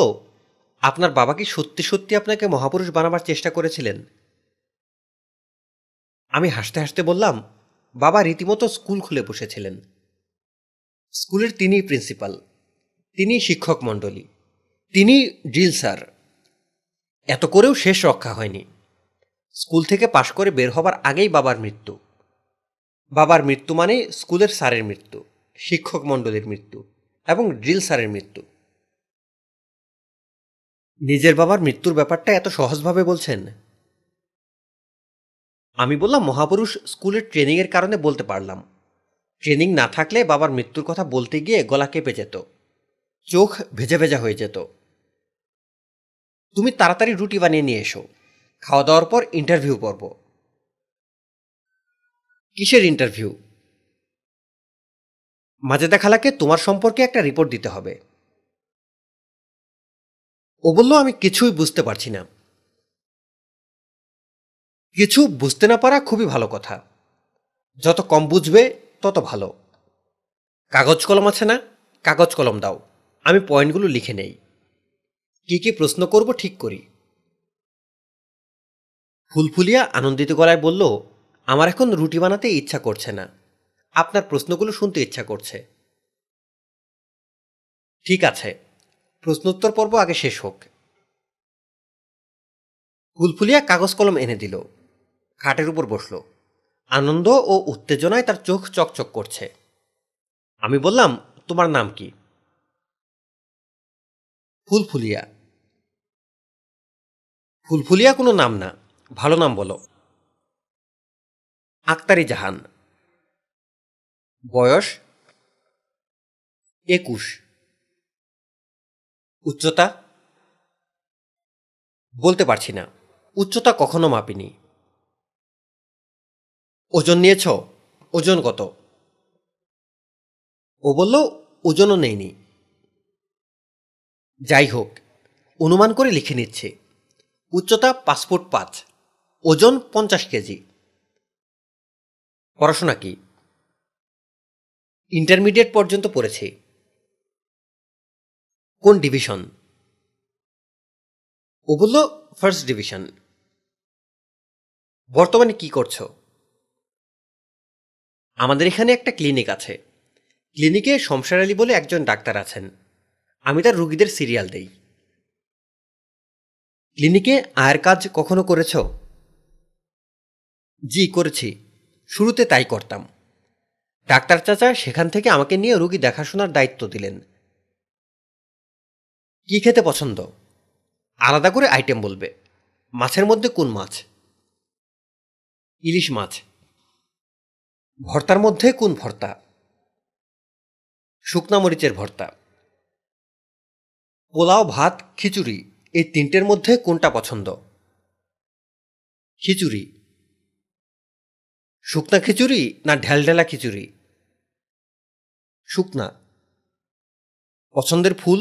আপনার বাবা কি সত্যি সত্যি আপনাকে মহাপুরুষ বানাবার চেষ্টা করেছিলেন আমি হাসতে হাসতে বললাম বাবা রীতিমতো স্কুল খুলে বসেছিলেন স্কুলের তিনি প্রিন্সিপাল তিনি শিক্ষক মণ্ডলী তিনি ড্রিল স্যার এত করেও শেষ রক্ষা হয়নি স্কুল থেকে পাশ করে বের হবার আগেই বাবার মৃত্যু বাবার মৃত্যু মানে স্কুলের স্যারের মৃত্যু শিক্ষক মণ্ডলীর মৃত্যু এবং ড্রিল স্যারের মৃত্যু নিজের বাবার মৃত্যুর ব্যাপারটা এত সহজভাবে বলছেন আমি বললাম মহাপুরুষ স্কুলের ট্রেনিংয়ের কারণে বলতে পারলাম ট্রেনিং না থাকলে বাবার মৃত্যুর কথা বলতে গিয়ে গলা কেঁপে যেত চোখ ভেজা ভেজা হয়ে যেত তুমি তাড়াতাড়ি রুটি বানিয়ে নিয়ে এসো খাওয়া দাওয়ার পর ইন্টারভিউ পর্ব কিসের ইন্টারভিউ মাজেদা খালাকে তোমার সম্পর্কে একটা রিপোর্ট দিতে
হবে ও বলল আমি কিছুই বুঝতে পারছি না
কিছু বুঝতে না পারা খুবই ভালো কথা যত কম বুঝবে তত ভালো কাগজ কলম আছে না কাগজ কলম দাও আমি পয়েন্টগুলো লিখে নেই কি কি প্রশ্ন করব ঠিক করি ফুলফুলিয়া আনন্দিত গলায় বলল আমার এখন রুটি বানাতে ইচ্ছা করছে না আপনার প্রশ্নগুলো শুনতে ইচ্ছা করছে ঠিক আছে প্রশ্নোত্তর পর্ব আগে শেষ হোক কুলফুলিয়া কাগজ কলম এনে দিল খাটের উপর বসল আনন্দ ও উত্তেজনায় তার চোখ চকচক করছে আমি বললাম তোমার নাম কি
ফুলফুলিয়া ফুলফুলিয়া কোনো নাম না ভালো নাম বলো আক্তারি জাহান বয়স একুশ উচ্চতা বলতে পারছি না উচ্চতা কখনো মাপিনি ওজন নিয়েছ ওজন কত ও বলল ওজনও নেইনি
যাই হোক অনুমান করে লিখে নিচ্ছে উচ্চতা পাসপোর্ট পাঁচ ওজন পঞ্চাশ কেজি
পড়াশোনা কি ইন্টারমিডিয়েট পর্যন্ত পড়েছি কোন ডিভিশন ও বলল ফার্স্ট
ডিভিশন বর্তমানে কি করছো আমাদের এখানে একটা ক্লিনিক আছে ক্লিনিকে শমশার আলী বলে একজন ডাক্তার আছেন আমি তার রুগীদের সিরিয়াল দেই ক্লিনিকে আয়ের কাজ কখনো করেছ জি করেছি শুরুতে তাই করতাম ডাক্তার চাচা সেখান থেকে আমাকে নিয়ে রুগী দেখাশোনার দায়িত্ব দিলেন কি খেতে পছন্দ আলাদা করে আইটেম বলবে
মাছের মধ্যে কোন মাছ ইলিশ মাছ
ভর্তার মধ্যে কোন ভর্তা শুকনা মরিচের ভর্তা পোলাও ভাত খিচুড়ি এই তিনটের মধ্যে কোনটা পছন্দ
খিচুড়ি শুকনা খিচুড়ি না ঢেলঢেলা খিচুড়ি শুকনা পছন্দের ফুল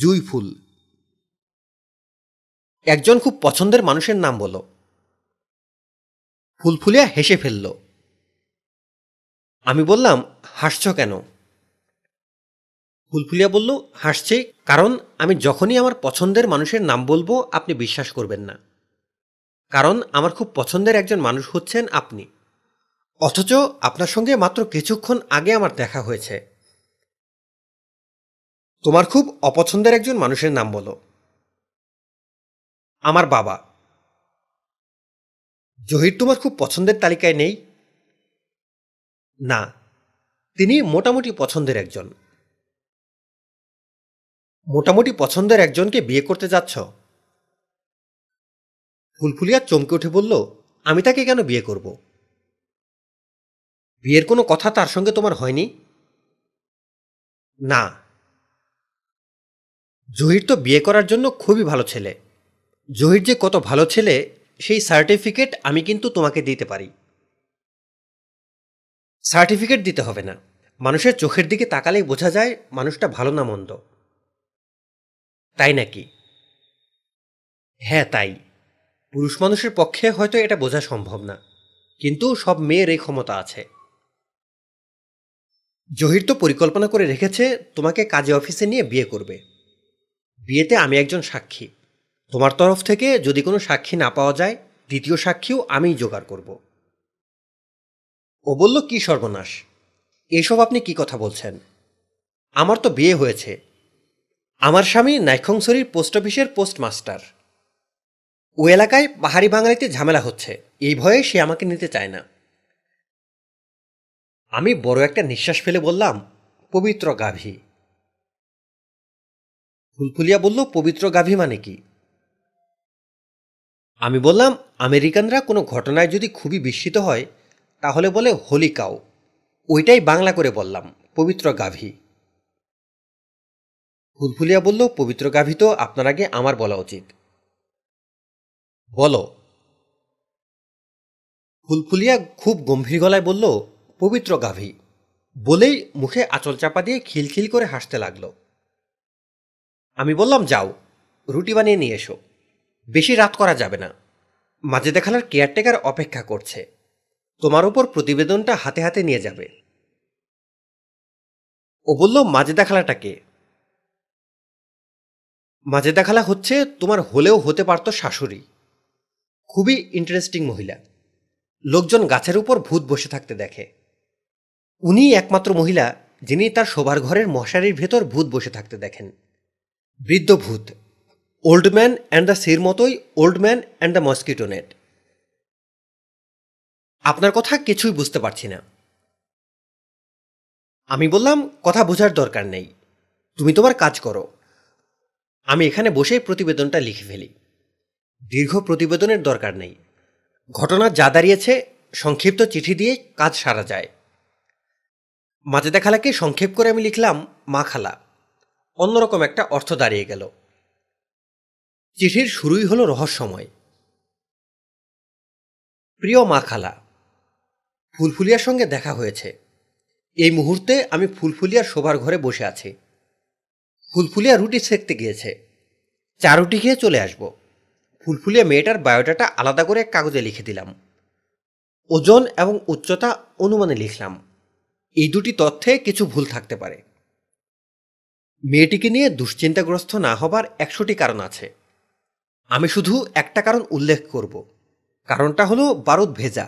জুই ফুল
একজন খুব পছন্দের মানুষের নাম বলো ফুলফুলিয়া হেসে ফেলল আমি বললাম হাসছ কেন ফুলফুলিয়া বলল হাসছে কারণ আমি যখনই আমার পছন্দের মানুষের নাম বলবো আপনি বিশ্বাস করবেন না কারণ আমার খুব পছন্দের একজন মানুষ হচ্ছেন আপনি অথচ আপনার সঙ্গে মাত্র কিছুক্ষণ আগে আমার দেখা হয়েছে তোমার খুব অপছন্দের একজন মানুষের নাম বলো আমার বাবা জহির তোমার খুব পছন্দের তালিকায় নেই না তিনি মোটামুটি পছন্দের একজন মোটামুটি পছন্দের একজনকে বিয়ে করতে যাচ্ছ ফুলফুলিয়া চমকে উঠে বলল আমি তাকে কেন বিয়ে করব
বিয়ের কোনো কথা তার সঙ্গে তোমার হয়নি
না জহির তো বিয়ে করার জন্য খুবই ভালো ছেলে জহির যে কত ভালো ছেলে সেই সার্টিফিকেট আমি কিন্তু তোমাকে দিতে পারি সার্টিফিকেট দিতে হবে না মানুষের চোখের দিকে তাকালেই বোঝা যায় মানুষটা ভালো না মন্দ তাই নাকি হ্যাঁ তাই পুরুষ মানুষের পক্ষে হয়তো এটা বোঝা সম্ভব না কিন্তু সব মেয়ের এই ক্ষমতা আছে জহির তো পরিকল্পনা করে রেখেছে তোমাকে কাজে অফিসে নিয়ে বিয়ে করবে বিয়েতে আমি একজন সাক্ষী তোমার তরফ থেকে যদি কোনো সাক্ষী না পাওয়া যায় দ্বিতীয় সাক্ষীও আমিই জোগাড় করব ও বলল কি সর্বনাশ এসব আপনি কি কথা বলছেন আমার তো বিয়ে হয়েছে আমার স্বামী নাইখংসরির পোস্ট অফিসের পোস্টমাস্টার ও এলাকায় পাহাড়ি বাঙালিতে ঝামেলা হচ্ছে এই ভয়ে সে আমাকে নিতে চায় না আমি বড় একটা নিঃশ্বাস ফেলে বললাম পবিত্র
গাভী ফুলফুলিয়া বলল পবিত্র গাভী মানে কি
আমি বললাম আমেরিকানরা কোনো ঘটনায় যদি খুবই বিস্মিত হয় তাহলে বলে হোলি কাউ ওইটাই বাংলা করে বললাম পবিত্র গাভী ফুলফুলিয়া বলল পবিত্র গাভী তো আপনার আগে আমার বলা উচিত বলো ফুলফুলিয়া খুব গম্ভীর গলায় বলল পবিত্র গাভী বলেই মুখে আঁচল চাপা দিয়ে খিলখিল করে হাসতে লাগল আমি বললাম যাও রুটি বানিয়ে নিয়ে এসো বেশি রাত করা যাবে না মাঝে দেখালার কেয়ারটেকার অপেক্ষা করছে তোমার ওপর প্রতিবেদনটা হাতে হাতে নিয়ে যাবে ও বলল মাঝে খালাটা কে মাজেদা হচ্ছে তোমার হলেও হতে পারতো শাশুড়ি খুবই ইন্টারেস্টিং মহিলা লোকজন গাছের উপর ভূত বসে থাকতে দেখে উনি একমাত্র মহিলা যিনি তার শোবার ঘরের মশারির ভেতর ভূত বসে থাকতে দেখেন বৃদ্ধ ভূত old man and the sea মতোই old man and the mosquito net আপনার কথা কিছুই বুঝতে পারছি না আমি বললাম কথা বোঝার দরকার নেই তুমি তোমার কাজ করো আমি এখানে বসে প্রতিবেদনটা লিখে ফেলি দীর্ঘ প্রতিবেদনের দরকার নেই ঘটনা যা দাঁড়িয়েছে সংক্ষিপ্ত চিঠি দিয়ে কাজ সারা যায় মাজেদা খালাকে সংক্ষেপ করে আমি লিখলাম মা খালা অন্যরকম একটা অর্থ দাঁড়িয়ে গেল চিঠির শুরুই হলো রহস্যময় প্রিয় মা খালা ফুলফুলিয়ার সঙ্গে দেখা হয়েছে এই মুহূর্তে আমি ফুলফুলিয়ার শোবার ঘরে বসে আছি ফুলফুলিয়া রুটি সেঁকতে গিয়েছে চার রুটি খেয়ে চলে আসবো ফুলফুলিয়া মেয়েটার বায়োডাটা আলাদা করে এক কাগজে লিখে দিলাম ওজন এবং উচ্চতা অনুমানে লিখলাম এই দুটি তথ্যে কিছু ভুল থাকতে পারে মেয়েটিকে নিয়ে দুশ্চিন্তাগ্রস্ত না হবার একশোটি কারণ আছে আমি শুধু একটা কারণ উল্লেখ করব কারণটা হলো বারুদ ভেজা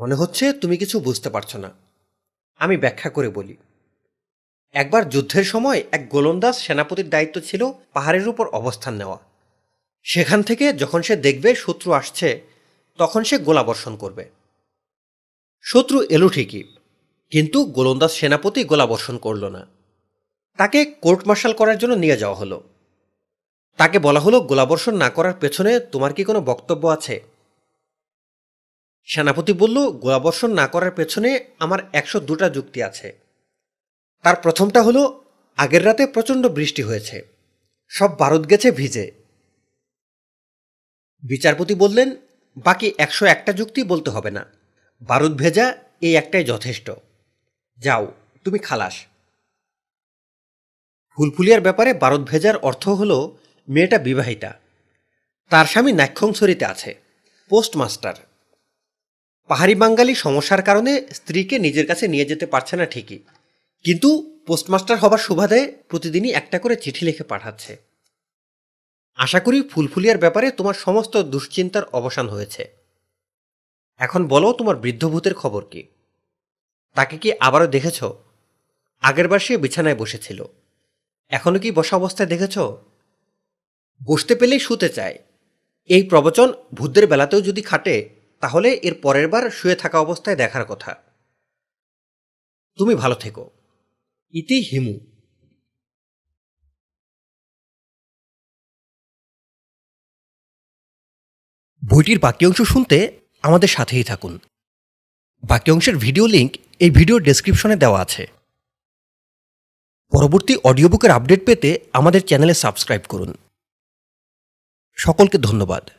মনে হচ্ছে তুমি কিছু বুঝতে পারছো না আমি ব্যাখ্যা করে বলি একবার যুদ্ধের সময় এক গোলন্দাজ সেনাপতির দায়িত্ব ছিল পাহাড়ের উপর অবস্থান নেওয়া সেখান থেকে যখন সে দেখবে শত্রু আসছে তখন সে গোলা বর্ষণ করবে শত্রু এলো ঠিকই কিন্তু গোলন্দাজ সেনাপতি গোলা বর্ষণ করল না তাকে কোর্ট মার্শাল করার জন্য নিয়ে যাওয়া হলো তাকে বলা হলো গোলাবর্ষণ না করার পেছনে তোমার কি কোনো বক্তব্য আছে সেনাপতি বলল গোলাবর্ষণ না করার পেছনে আমার একশো দুটা যুক্তি আছে তার প্রথমটা হলো আগের রাতে প্রচণ্ড বৃষ্টি হয়েছে সব বারুদ গেছে ভিজে বিচারপতি বললেন বাকি একশো একটা যুক্তি বলতে হবে না বারুদ ভেজা এই একটাই যথেষ্ট যাও তুমি খালাস ফুলফুলিয়ার ব্যাপারে বারুদ ভেজার অর্থ হল মেয়েটা বিবাহিতা তার স্বামী নাক্ষংসরিতে আছে পোস্টমাস্টার পাহাড়ি বাঙালি সমস্যার কারণে স্ত্রীকে নিজের কাছে নিয়ে যেতে পারছে না ঠিকই কিন্তু পোস্টমাস্টার হবার সুবাদে প্রতিদিনই একটা করে চিঠি লিখে পাঠাচ্ছে আশা করি ফুলফুলিয়ার ব্যাপারে তোমার সমস্ত দুশ্চিন্তার অবসান হয়েছে এখন বলো তোমার বৃদ্ধভূতের খবর কি তাকে কি আবারও দেখেছ আগেরবার সে বিছানায় বসেছিল এখনও কি বসা অবস্থায় দেখেছ বসতে পেলেই শুতে চায় এই প্রবচন ভূতদের বেলাতেও যদি খাটে তাহলে এর পরের বার শুয়ে থাকা অবস্থায় দেখার কথা তুমি ভালো থেকো ইতি
হিমু বইটির বাকি অংশ শুনতে আমাদের সাথেই থাকুন
বাকি অংশের ভিডিও লিঙ্ক এই ভিডিও ডেসক্রিপশনে দেওয়া আছে পরবর্তী অডিও বুকের আপডেট পেতে আমাদের চ্যানেলে সাবস্ক্রাইব করুন
সকলকে ধন্যবাদ